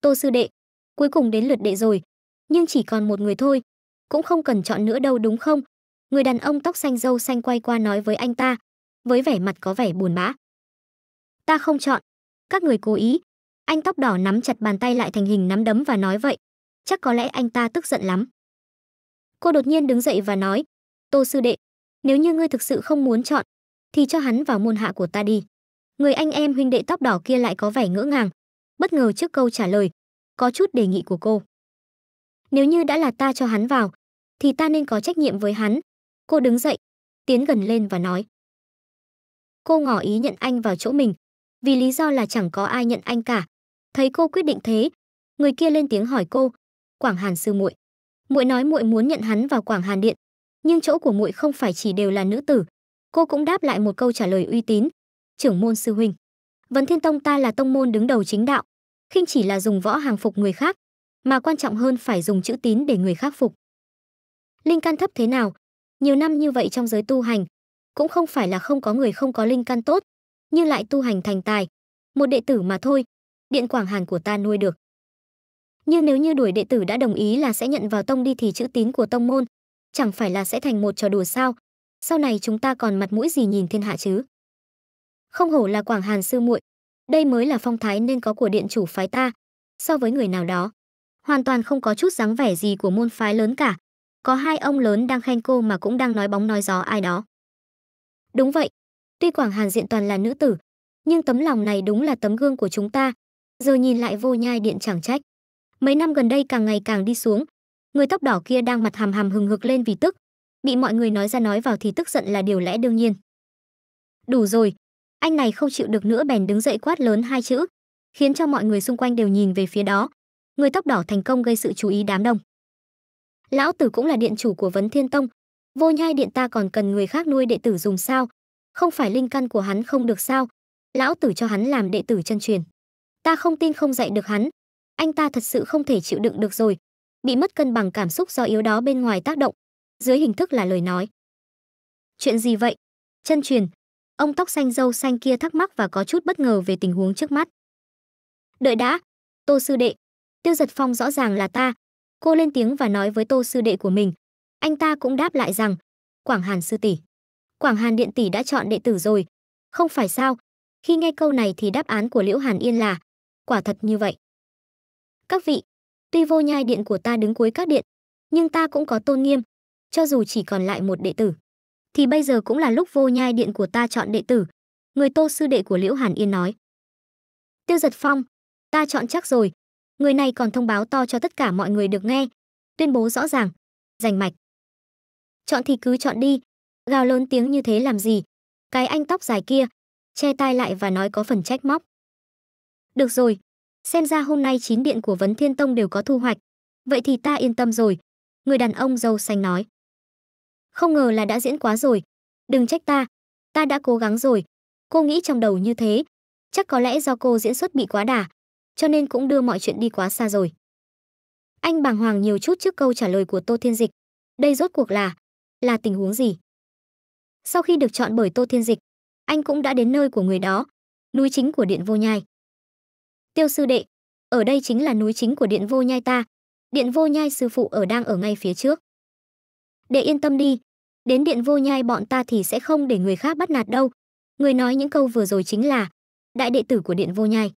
Tô sư đệ, cuối cùng đến lượt đệ rồi, nhưng chỉ còn một người thôi, cũng không cần chọn nữa đâu đúng không? Người đàn ông tóc xanh râu xanh quay qua nói với anh ta, với vẻ mặt có vẻ buồn bã. Ta không chọn, các người cố ý. Anh tóc đỏ nắm chặt bàn tay lại thành hình nắm đấm và nói vậy. Chắc có lẽ anh ta tức giận lắm. Cô đột nhiên đứng dậy và nói, Tô sư đệ, nếu như ngươi thực sự không muốn chọn, thì cho hắn vào môn hạ của ta đi. Người anh em huynh đệ tóc đỏ kia lại có vẻ ngỡ ngàng, bất ngờ trước câu trả lời, có chút đề nghị của cô. Nếu như đã là ta cho hắn vào, thì ta nên có trách nhiệm với hắn. Cô đứng dậy, tiến gần lên và nói. Cô ngỏ ý nhận anh vào chỗ mình, vì lý do là chẳng có ai nhận anh cả. Thấy cô quyết định thế, người kia lên tiếng hỏi cô, "Quảng Hàn sư muội, muội nói muội muốn nhận hắn vào Quảng Hàn điện, nhưng chỗ của muội không phải chỉ đều là nữ tử cô cũng đáp lại một câu trả lời uy tín trưởng môn sư huynh vấn thiên tông ta là tông môn đứng đầu chính đạo khinh chỉ là dùng võ hàng phục người khác mà quan trọng hơn phải dùng chữ tín để người khác phục linh căn thấp thế nào nhiều năm như vậy trong giới tu hành cũng không phải là không có người không có linh căn tốt nhưng lại tu hành thành tài một đệ tử mà thôi điện quảng hàn của ta nuôi được như nếu như đuổi đệ tử đã đồng ý là sẽ nhận vào tông đi thì chữ tín của tông môn chẳng phải là sẽ thành một trò đùa sao? Sau này chúng ta còn mặt mũi gì nhìn thiên hạ chứ? Không hổ là Quảng Hàn sư muội, đây mới là phong thái nên có của điện chủ phái ta, so với người nào đó, hoàn toàn không có chút dáng vẻ gì của môn phái lớn cả. Có hai ông lớn đang khen cô mà cũng đang nói bóng nói gió ai đó. Đúng vậy, tuy Quảng Hàn diện toàn là nữ tử, nhưng tấm lòng này đúng là tấm gương của chúng ta. Giờ nhìn lại vô nhai điện chẳng trách. Mấy năm gần đây càng ngày càng đi xuống, người tóc đỏ kia đang mặt hàm hàm hừng hực lên vì tức bị mọi người nói ra nói vào thì tức giận là điều lẽ đương nhiên đủ rồi anh này không chịu được nữa bèn đứng dậy quát lớn hai chữ khiến cho mọi người xung quanh đều nhìn về phía đó người tóc đỏ thành công gây sự chú ý đám đông lão tử cũng là điện chủ của vấn thiên tông vô nhai điện ta còn cần người khác nuôi đệ tử dùng sao không phải linh căn của hắn không được sao lão tử cho hắn làm đệ tử chân truyền ta không tin không dạy được hắn anh ta thật sự không thể chịu đựng được rồi bị mất cân bằng cảm xúc do yếu đó bên ngoài tác động dưới hình thức là lời nói chuyện gì vậy chân truyền ông tóc xanh dâu xanh kia thắc mắc và có chút bất ngờ về tình huống trước mắt đợi đã tô sư đệ tiêu giật phong rõ ràng là ta cô lên tiếng và nói với tô sư đệ của mình anh ta cũng đáp lại rằng quảng hàn sư tỷ quảng hàn điện tỷ đã chọn đệ tử rồi không phải sao khi nghe câu này thì đáp án của liễu hàn yên là quả thật như vậy các vị Tuy vô nhai điện của ta đứng cuối các điện, nhưng ta cũng có tôn nghiêm, cho dù chỉ còn lại một đệ tử. Thì bây giờ cũng là lúc vô nhai điện của ta chọn đệ tử, người tô sư đệ của Liễu Hàn Yên nói. Tiêu giật phong, ta chọn chắc rồi, người này còn thông báo to cho tất cả mọi người được nghe, tuyên bố rõ ràng, rành mạch. Chọn thì cứ chọn đi, gào lớn tiếng như thế làm gì, cái anh tóc dài kia, che tai lại và nói có phần trách móc. Được rồi, Xem ra hôm nay chín điện của Vấn Thiên Tông đều có thu hoạch. Vậy thì ta yên tâm rồi. Người đàn ông giàu xanh nói. Không ngờ là đã diễn quá rồi. Đừng trách ta. Ta đã cố gắng rồi. Cô nghĩ trong đầu như thế. Chắc có lẽ do cô diễn xuất bị quá đà. Cho nên cũng đưa mọi chuyện đi quá xa rồi. Anh bàng hoàng nhiều chút trước câu trả lời của Tô Thiên Dịch. Đây rốt cuộc là... là tình huống gì? Sau khi được chọn bởi Tô Thiên Dịch, anh cũng đã đến nơi của người đó, núi chính của Điện Vô Nhai tiêu sư đệ ở đây chính là núi chính của điện vô nhai ta điện vô nhai sư phụ ở đang ở ngay phía trước đệ yên tâm đi đến điện vô nhai bọn ta thì sẽ không để người khác bắt nạt đâu người nói những câu vừa rồi chính là đại đệ tử của điện vô nhai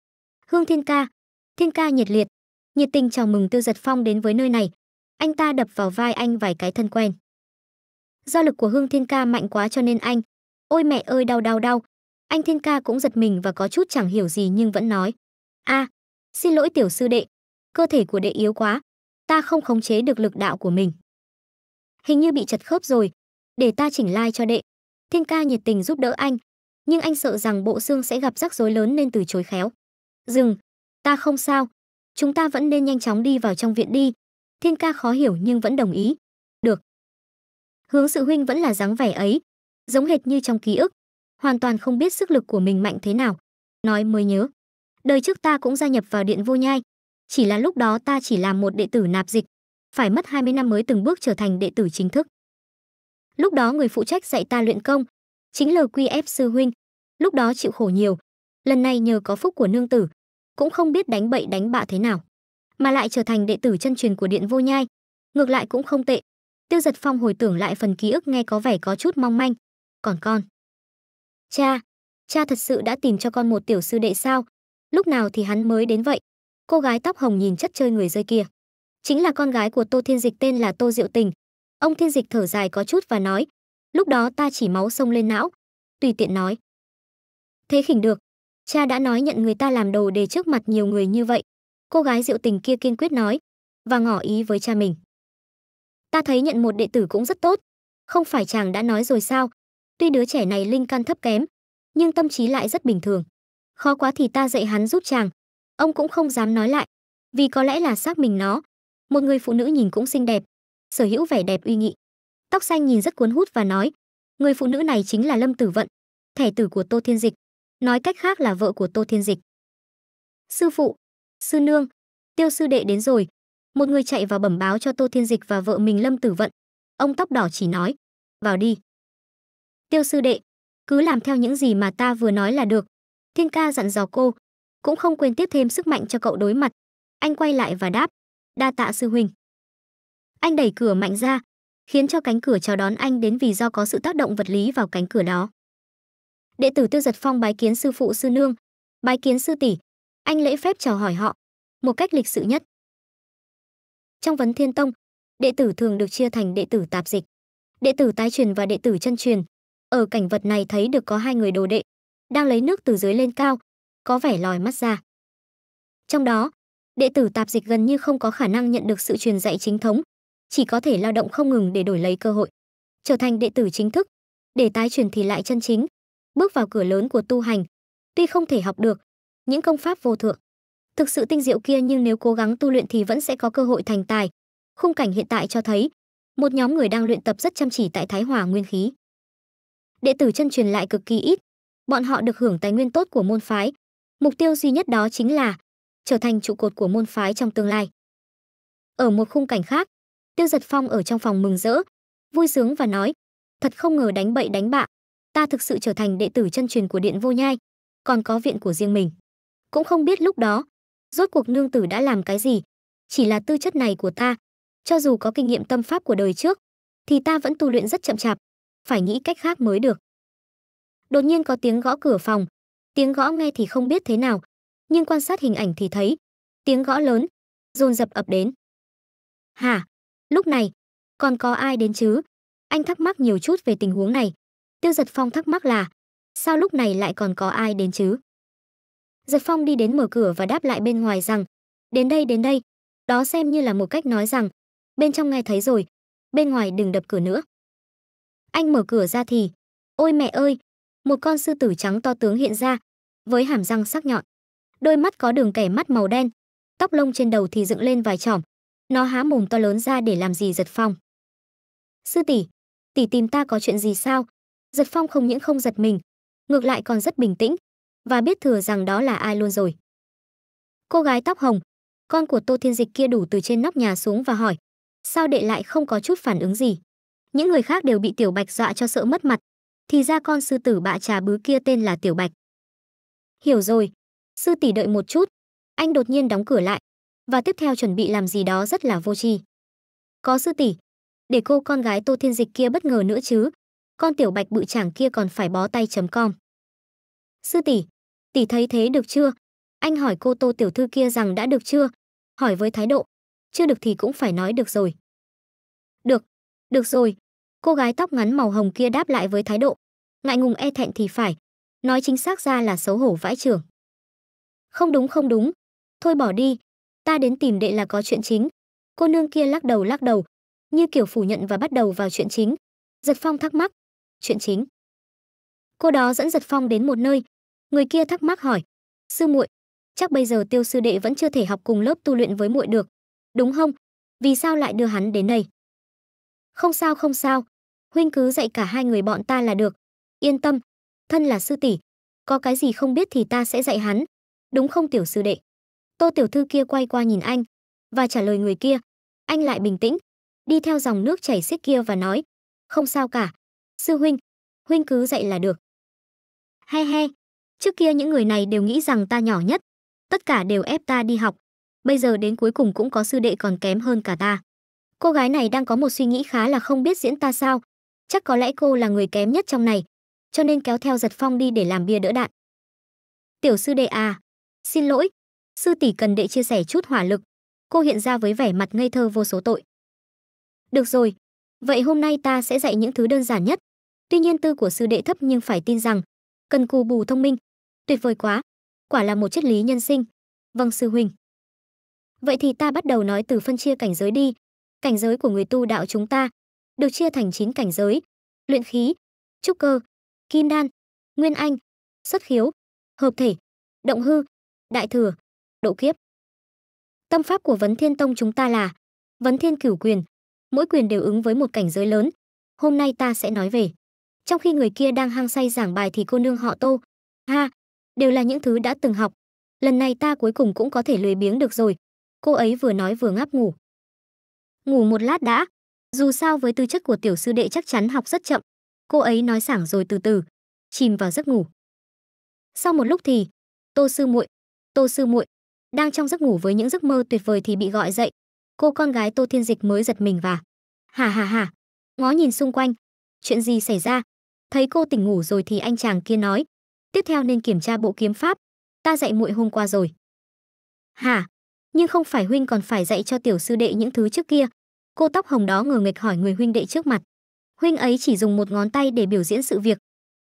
hương thiên ca thiên ca nhiệt liệt nhiệt tình chào mừng tiêu giật phong đến với nơi này anh ta đập vào vai anh vài cái thân quen do lực của hương thiên ca mạnh quá cho nên anh ôi mẹ ơi đau đau đau anh thiên ca cũng giật mình và có chút chẳng hiểu gì nhưng vẫn nói a à, xin lỗi tiểu sư đệ cơ thể của đệ yếu quá ta không khống chế được lực đạo của mình hình như bị chật khớp rồi để ta chỉnh lai like cho đệ thiên ca nhiệt tình giúp đỡ anh nhưng anh sợ rằng bộ xương sẽ gặp rắc rối lớn nên từ chối khéo dừng ta không sao chúng ta vẫn nên nhanh chóng đi vào trong viện đi thiên ca khó hiểu nhưng vẫn đồng ý được hướng sự huynh vẫn là dáng vẻ ấy giống hệt như trong ký ức hoàn toàn không biết sức lực của mình mạnh thế nào nói mới nhớ đời trước ta cũng gia nhập vào điện vô nhai. Chỉ là lúc đó ta chỉ là một đệ tử nạp dịch, phải mất 20 năm mới từng bước trở thành đệ tử chính thức. Lúc đó người phụ trách dạy ta luyện công, chính là quy ép sư huynh, lúc đó chịu khổ nhiều, lần này nhờ có phúc của nương tử, cũng không biết đánh bậy đánh bạ thế nào, mà lại trở thành đệ tử chân truyền của điện vô nhai, ngược lại cũng không tệ. Tiêu Giật Phong hồi tưởng lại phần ký ức nghe có vẻ có chút mong manh, còn con. Cha, cha thật sự đã tìm cho con một tiểu sư đệ sao? lúc nào thì hắn mới đến vậy cô gái tóc hồng nhìn chất chơi người rơi kia chính là con gái của tô thiên dịch tên là tô diệu tình ông thiên dịch thở dài có chút và nói lúc đó ta chỉ máu sông lên não tùy tiện nói thế khỉnh được cha đã nói nhận người ta làm đồ để trước mặt nhiều người như vậy cô gái diệu tình kia kiên quyết nói và ngỏ ý với cha mình ta thấy nhận một đệ tử cũng rất tốt không phải chàng đã nói rồi sao tuy đứa trẻ này linh căn thấp kém nhưng tâm trí lại rất bình thường khó quá thì ta dạy hắn giúp chàng ông cũng không dám nói lại vì có lẽ là xác mình nó một người phụ nữ nhìn cũng xinh đẹp sở hữu vẻ đẹp uy nghị tóc xanh nhìn rất cuốn hút và nói người phụ nữ này chính là lâm tử vận thẻ tử của tô thiên dịch nói cách khác là vợ của tô thiên dịch sư phụ sư nương tiêu sư đệ đến rồi một người chạy vào bẩm báo cho tô thiên dịch và vợ mình lâm tử vận ông tóc đỏ chỉ nói vào đi tiêu sư đệ cứ làm theo những gì mà ta vừa nói là được Thiên ca dặn dò cô, cũng không quên tiếp thêm sức mạnh cho cậu đối mặt. Anh quay lại và đáp, đa tạ sư huynh. Anh đẩy cửa mạnh ra, khiến cho cánh cửa chào đón anh đến vì do có sự tác động vật lý vào cánh cửa đó. Đệ tử tư Giật Phong bái kiến sư phụ sư nương, bái kiến sư tỷ, anh lễ phép chào hỏi họ, một cách lịch sự nhất. Trong vấn Thiên Tông, đệ tử thường được chia thành đệ tử tạp dịch, đệ tử tái truyền và đệ tử chân truyền. Ở cảnh vật này thấy được có hai người đồ đệ, đang lấy nước từ dưới lên cao, có vẻ lòi mắt ra. Trong đó, đệ tử tạp dịch gần như không có khả năng nhận được sự truyền dạy chính thống, chỉ có thể lao động không ngừng để đổi lấy cơ hội, trở thành đệ tử chính thức, để tái truyền thì lại chân chính, bước vào cửa lớn của tu hành. Tuy không thể học được những công pháp vô thượng, thực sự tinh diệu kia nhưng nếu cố gắng tu luyện thì vẫn sẽ có cơ hội thành tài. Khung cảnh hiện tại cho thấy, một nhóm người đang luyện tập rất chăm chỉ tại Thái Hòa Nguyên Khí. Đệ tử chân truyền lại cực kỳ ít, bọn họ được hưởng tài nguyên tốt của môn phái. Mục tiêu duy nhất đó chính là trở thành trụ cột của môn phái trong tương lai. Ở một khung cảnh khác, Tiêu Giật Phong ở trong phòng mừng rỡ, vui sướng và nói, thật không ngờ đánh bậy đánh bạ, ta thực sự trở thành đệ tử chân truyền của Điện Vô Nhai, còn có viện của riêng mình. Cũng không biết lúc đó, rốt cuộc nương tử đã làm cái gì, chỉ là tư chất này của ta, cho dù có kinh nghiệm tâm pháp của đời trước, thì ta vẫn tu luyện rất chậm chạp, phải nghĩ cách khác mới được đột nhiên có tiếng gõ cửa phòng tiếng gõ nghe thì không biết thế nào nhưng quan sát hình ảnh thì thấy tiếng gõ lớn dồn dập ập đến hả lúc này còn có ai đến chứ anh thắc mắc nhiều chút về tình huống này tiêu giật phong thắc mắc là sao lúc này lại còn có ai đến chứ giật phong đi đến mở cửa và đáp lại bên ngoài rằng đến đây đến đây đó xem như là một cách nói rằng bên trong nghe thấy rồi bên ngoài đừng đập cửa nữa anh mở cửa ra thì ôi mẹ ơi một con sư tử trắng to tướng hiện ra, với hàm răng sắc nhọn. Đôi mắt có đường kẻ mắt màu đen, tóc lông trên đầu thì dựng lên vài chỏm. Nó há mồm to lớn ra để làm gì giật phong. Sư tỷ, tỷ tìm ta có chuyện gì sao? Giật phong không những không giật mình, ngược lại còn rất bình tĩnh, và biết thừa rằng đó là ai luôn rồi. Cô gái tóc hồng, con của Tô Thiên Dịch kia đủ từ trên nóc nhà xuống và hỏi, sao đệ lại không có chút phản ứng gì? Những người khác đều bị Tiểu Bạch dọa cho sợ mất mặt, thì ra con sư tử bạ trà bứ kia tên là Tiểu Bạch. Hiểu rồi. Sư tỷ đợi một chút. Anh đột nhiên đóng cửa lại và tiếp theo chuẩn bị làm gì đó rất là vô tri. Có sư tỷ, để cô con gái Tô Thiên Dịch kia bất ngờ nữa chứ. Con Tiểu Bạch bự chảng kia còn phải bó tay chấm com. Sư tỷ, tỷ thấy thế được chưa? Anh hỏi cô Tô tiểu thư kia rằng đã được chưa? Hỏi với thái độ, chưa được thì cũng phải nói được rồi. Được, được rồi, Cô gái tóc ngắn màu hồng kia đáp lại với thái độ ngại ngùng e thẹn thì phải, nói chính xác ra là xấu hổ vãi trưởng. Không đúng không đúng, thôi bỏ đi, ta đến tìm đệ là có chuyện chính. Cô nương kia lắc đầu lắc đầu, như kiểu phủ nhận và bắt đầu vào chuyện chính. Giật Phong thắc mắc, chuyện chính. Cô đó dẫn Giật Phong đến một nơi, người kia thắc mắc hỏi, sư muội, chắc bây giờ tiêu sư đệ vẫn chưa thể học cùng lớp tu luyện với muội được, đúng không? Vì sao lại đưa hắn đến đây? Không sao không sao, huynh cứ dạy cả hai người bọn ta là được yên tâm thân là sư tỷ có cái gì không biết thì ta sẽ dạy hắn đúng không tiểu sư đệ tô tiểu thư kia quay qua nhìn anh và trả lời người kia anh lại bình tĩnh đi theo dòng nước chảy xiết kia và nói không sao cả sư huynh huynh cứ dạy là được he he trước kia những người này đều nghĩ rằng ta nhỏ nhất tất cả đều ép ta đi học bây giờ đến cuối cùng cũng có sư đệ còn kém hơn cả ta cô gái này đang có một suy nghĩ khá là không biết diễn ta sao chắc có lẽ cô là người kém nhất trong này cho nên kéo theo giật phong đi để làm bia đỡ đạn tiểu sư đệ à xin lỗi sư tỷ cần đệ chia sẻ chút hỏa lực cô hiện ra với vẻ mặt ngây thơ vô số tội được rồi vậy hôm nay ta sẽ dạy những thứ đơn giản nhất tuy nhiên tư của sư đệ thấp nhưng phải tin rằng cần cù bù thông minh tuyệt vời quá quả là một triết lý nhân sinh vâng sư huynh vậy thì ta bắt đầu nói từ phân chia cảnh giới đi cảnh giới của người tu đạo chúng ta được chia thành 9 cảnh giới: luyện khí, trúc cơ, kim đan, nguyên anh, xuất khiếu, hợp thể, động hư, đại thừa, độ kiếp. Tâm pháp của Vấn Thiên Tông chúng ta là Vấn Thiên Cửu Quyền, mỗi quyền đều ứng với một cảnh giới lớn. Hôm nay ta sẽ nói về. Trong khi người kia đang hăng say giảng bài thì cô nương họ Tô, ha, đều là những thứ đã từng học. Lần này ta cuối cùng cũng có thể lười biếng được rồi. Cô ấy vừa nói vừa ngáp ngủ. Ngủ một lát đã, dù sao với tư chất của tiểu sư đệ chắc chắn học rất chậm. Cô ấy nói sảng rồi từ từ, chìm vào giấc ngủ. Sau một lúc thì, Tô sư muội, Tô sư muội, đang trong giấc ngủ với những giấc mơ tuyệt vời thì bị gọi dậy. Cô con gái Tô Thiên Dịch mới giật mình và hà hà hà, ngó nhìn xung quanh, chuyện gì xảy ra? Thấy cô tỉnh ngủ rồi thì anh chàng kia nói, tiếp theo nên kiểm tra bộ kiếm pháp, ta dạy muội hôm qua rồi. Hả? Nhưng không phải huynh còn phải dạy cho tiểu sư đệ những thứ trước kia, Cô tóc hồng đó ngờ nghịch hỏi người huynh đệ trước mặt. Huynh ấy chỉ dùng một ngón tay để biểu diễn sự việc.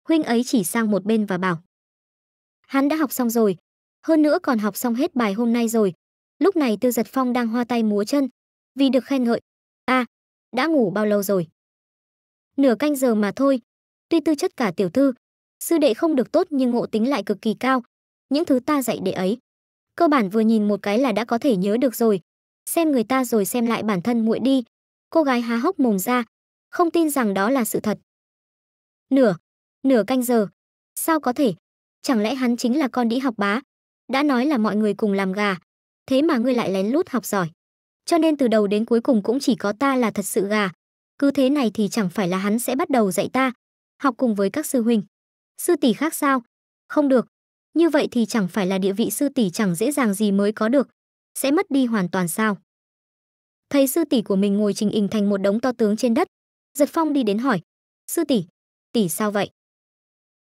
Huynh ấy chỉ sang một bên và bảo. Hắn đã học xong rồi. Hơn nữa còn học xong hết bài hôm nay rồi. Lúc này Tư Giật Phong đang hoa tay múa chân. Vì được khen ngợi. À, đã ngủ bao lâu rồi? Nửa canh giờ mà thôi. Tuy tư chất cả tiểu thư, sư đệ không được tốt nhưng ngộ tính lại cực kỳ cao. Những thứ ta dạy đệ ấy. Cơ bản vừa nhìn một cái là đã có thể nhớ được rồi, xem người ta rồi xem lại bản thân muội đi cô gái há hốc mồm ra không tin rằng đó là sự thật nửa nửa canh giờ sao có thể chẳng lẽ hắn chính là con đĩ học bá đã nói là mọi người cùng làm gà thế mà ngươi lại lén lút học giỏi cho nên từ đầu đến cuối cùng cũng chỉ có ta là thật sự gà cứ thế này thì chẳng phải là hắn sẽ bắt đầu dạy ta học cùng với các sư huynh sư tỷ khác sao không được như vậy thì chẳng phải là địa vị sư tỷ chẳng dễ dàng gì mới có được sẽ mất đi hoàn toàn sao? Thấy sư tỷ của mình ngồi trình hình thành một đống to tướng trên đất, Giật Phong đi đến hỏi, sư tỷ, tỷ sao vậy?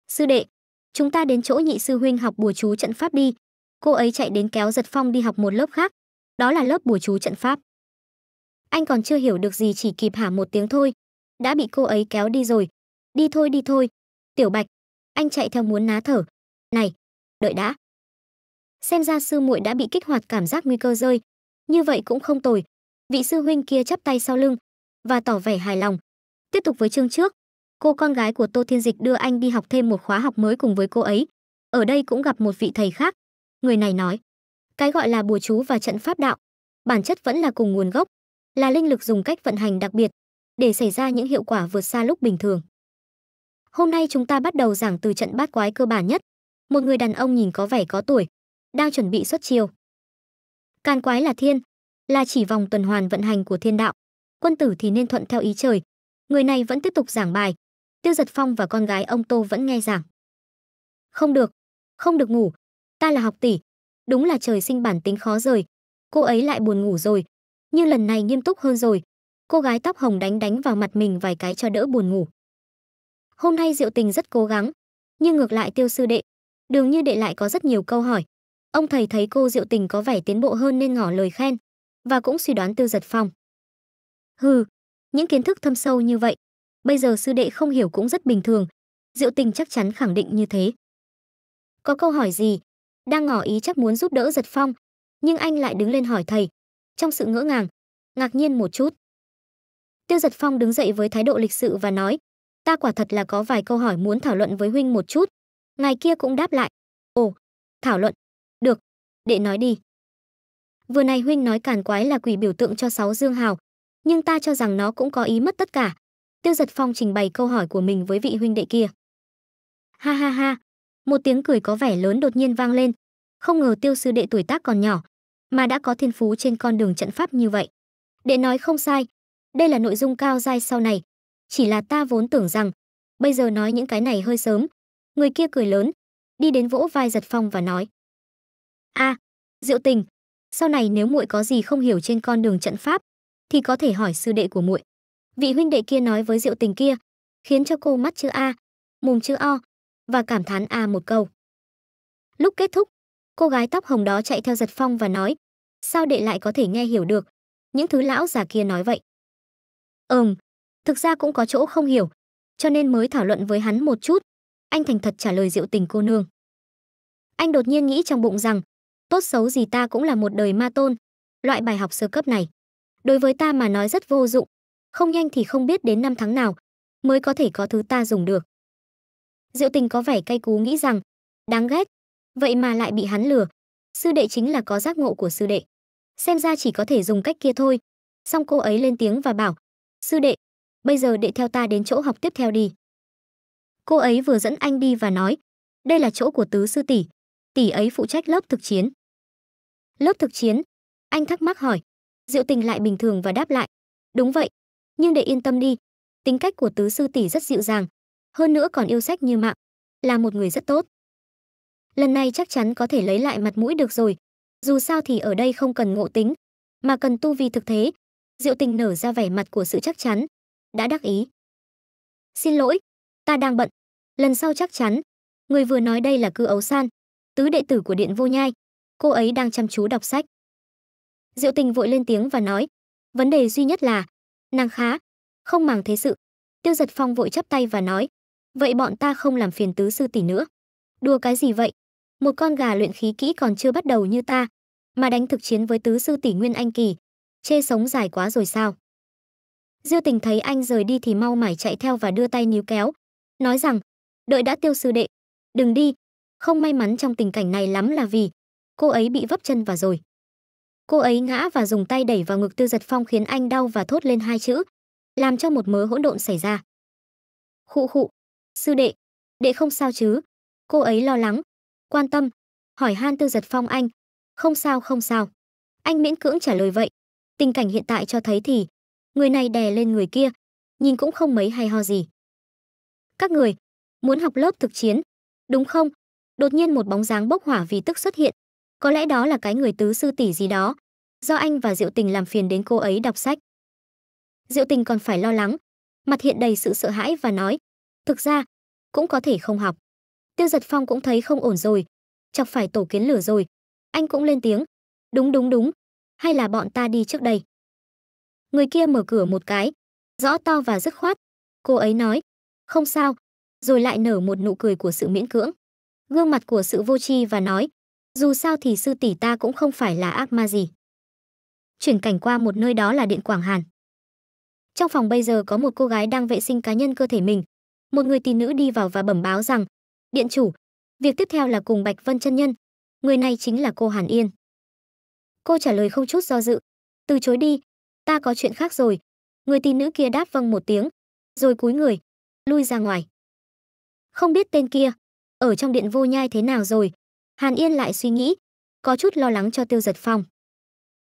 Sư đệ, chúng ta đến chỗ nhị sư huynh học bùa chú trận pháp đi. Cô ấy chạy đến kéo Giật Phong đi học một lớp khác, đó là lớp bùa chú trận pháp. Anh còn chưa hiểu được gì chỉ kịp hả một tiếng thôi, đã bị cô ấy kéo đi rồi. Đi thôi đi thôi, Tiểu Bạch, anh chạy theo muốn ná thở. Này, đợi đã xem ra sư muội đã bị kích hoạt cảm giác nguy cơ rơi như vậy cũng không tồi vị sư huynh kia chắp tay sau lưng và tỏ vẻ hài lòng tiếp tục với chương trước cô con gái của tô thiên dịch đưa anh đi học thêm một khóa học mới cùng với cô ấy ở đây cũng gặp một vị thầy khác người này nói cái gọi là bùa chú và trận pháp đạo bản chất vẫn là cùng nguồn gốc là linh lực dùng cách vận hành đặc biệt để xảy ra những hiệu quả vượt xa lúc bình thường hôm nay chúng ta bắt đầu giảng từ trận bát quái cơ bản nhất một người đàn ông nhìn có vẻ có tuổi đang chuẩn bị xuất chiều. Càn quái là thiên, là chỉ vòng tuần hoàn vận hành của thiên đạo. Quân tử thì nên thuận theo ý trời. Người này vẫn tiếp tục giảng bài. Tiêu Giật Phong và con gái ông Tô vẫn nghe giảng. Không được, không được ngủ. Ta là học tỷ. Đúng là trời sinh bản tính khó rời. Cô ấy lại buồn ngủ rồi. Nhưng lần này nghiêm túc hơn rồi. Cô gái tóc hồng đánh đánh vào mặt mình vài cái cho đỡ buồn ngủ. Hôm nay Diệu Tình rất cố gắng. Nhưng ngược lại Tiêu Sư Đệ. Đường như đệ lại có rất nhiều câu hỏi. Ông thầy thấy cô Diệu Tình có vẻ tiến bộ hơn nên ngỏ lời khen và cũng suy đoán Tư Giật Phong. Hừ, những kiến thức thâm sâu như vậy, bây giờ sư đệ không hiểu cũng rất bình thường, Diệu Tình chắc chắn khẳng định như thế. Có câu hỏi gì? Đang ngỏ ý chắc muốn giúp đỡ Giật Phong, nhưng anh lại đứng lên hỏi thầy, trong sự ngỡ ngàng, ngạc nhiên một chút. Tiêu Giật Phong đứng dậy với thái độ lịch sự và nói, ta quả thật là có vài câu hỏi muốn thảo luận với huynh một chút. Ngài kia cũng đáp lại, ồ, thảo luận, đệ nói đi. Vừa này huynh nói càn quái là quỷ biểu tượng cho sáu dương hào, nhưng ta cho rằng nó cũng có ý mất tất cả. Tiêu giật phong trình bày câu hỏi của mình với vị huynh đệ kia. Ha ha ha, một tiếng cười có vẻ lớn đột nhiên vang lên. Không ngờ tiêu sư đệ tuổi tác còn nhỏ, mà đã có thiên phú trên con đường trận pháp như vậy. Đệ nói không sai, đây là nội dung cao dai sau này. Chỉ là ta vốn tưởng rằng, bây giờ nói những cái này hơi sớm. Người kia cười lớn, đi đến vỗ vai giật phong và nói a à, diệu tình sau này nếu muội có gì không hiểu trên con đường trận pháp thì có thể hỏi sư đệ của muội vị huynh đệ kia nói với diệu tình kia khiến cho cô mắt chữ a mùng chữ o và cảm thán a một câu lúc kết thúc cô gái tóc hồng đó chạy theo giật phong và nói sao đệ lại có thể nghe hiểu được những thứ lão già kia nói vậy ừm thực ra cũng có chỗ không hiểu cho nên mới thảo luận với hắn một chút anh thành thật trả lời diệu tình cô nương anh đột nhiên nghĩ trong bụng rằng tốt xấu gì ta cũng là một đời ma tôn loại bài học sơ cấp này đối với ta mà nói rất vô dụng không nhanh thì không biết đến năm tháng nào mới có thể có thứ ta dùng được diệu tình có vẻ cay cú nghĩ rằng đáng ghét vậy mà lại bị hắn lừa sư đệ chính là có giác ngộ của sư đệ xem ra chỉ có thể dùng cách kia thôi xong cô ấy lên tiếng và bảo sư đệ bây giờ đệ theo ta đến chỗ học tiếp theo đi cô ấy vừa dẫn anh đi và nói đây là chỗ của tứ sư tỷ tỷ ấy phụ trách lớp thực chiến. Lớp thực chiến? Anh thắc mắc hỏi. Diệu tình lại bình thường và đáp lại. Đúng vậy, nhưng để yên tâm đi, tính cách của tứ sư tỷ rất dịu dàng, hơn nữa còn yêu sách như mạng, là một người rất tốt. Lần này chắc chắn có thể lấy lại mặt mũi được rồi, dù sao thì ở đây không cần ngộ tính, mà cần tu vi thực thế. Diệu tình nở ra vẻ mặt của sự chắc chắn, đã đắc ý. Xin lỗi, ta đang bận, lần sau chắc chắn, người vừa nói đây là cư ấu san, tứ đệ tử của Điện Vô Nhai. Cô ấy đang chăm chú đọc sách. Diệu Tình vội lên tiếng và nói, vấn đề duy nhất là nàng khá không màng thế sự. Tiêu Giật Phong vội chắp tay và nói, vậy bọn ta không làm phiền tứ sư tỷ nữa. Đùa cái gì vậy? Một con gà luyện khí kỹ còn chưa bắt đầu như ta, mà đánh thực chiến với tứ sư tỷ Nguyên Anh kỳ, chê sống dài quá rồi sao? Diêu Tình thấy anh rời đi thì mau mải chạy theo và đưa tay níu kéo, nói rằng, đợi đã tiêu sư đệ, đừng đi, không may mắn trong tình cảnh này lắm là vì cô ấy bị vấp chân vào rồi. Cô ấy ngã và dùng tay đẩy vào ngực Tư Giật Phong khiến anh đau và thốt lên hai chữ, làm cho một mớ hỗn độn xảy ra. Khụ khụ, sư đệ, đệ không sao chứ? Cô ấy lo lắng, quan tâm, hỏi han Tư Giật Phong anh, không sao không sao. Anh miễn cưỡng trả lời vậy. Tình cảnh hiện tại cho thấy thì người này đè lên người kia, nhìn cũng không mấy hay ho gì. Các người muốn học lớp thực chiến, đúng không? đột nhiên một bóng dáng bốc hỏa vì tức xuất hiện có lẽ đó là cái người tứ sư tỷ gì đó do anh và diệu tình làm phiền đến cô ấy đọc sách diệu tình còn phải lo lắng mặt hiện đầy sự sợ hãi và nói thực ra cũng có thể không học tiêu giật phong cũng thấy không ổn rồi chọc phải tổ kiến lửa rồi anh cũng lên tiếng đúng đúng đúng hay là bọn ta đi trước đây người kia mở cửa một cái rõ to và dứt khoát cô ấy nói không sao rồi lại nở một nụ cười của sự miễn cưỡng gương mặt của sự vô tri và nói, dù sao thì sư tỷ ta cũng không phải là ác ma gì. Chuyển cảnh qua một nơi đó là Điện Quảng Hàn. Trong phòng bây giờ có một cô gái đang vệ sinh cá nhân cơ thể mình. Một người tỷ nữ đi vào và bẩm báo rằng, Điện chủ, việc tiếp theo là cùng Bạch Vân chân nhân, người này chính là cô Hàn Yên. Cô trả lời không chút do dự, từ chối đi, ta có chuyện khác rồi. Người tỷ nữ kia đáp vâng một tiếng, rồi cúi người, lui ra ngoài. Không biết tên kia, ở trong điện vô nhai thế nào rồi? Hàn Yên lại suy nghĩ, có chút lo lắng cho Tiêu Giật Phong.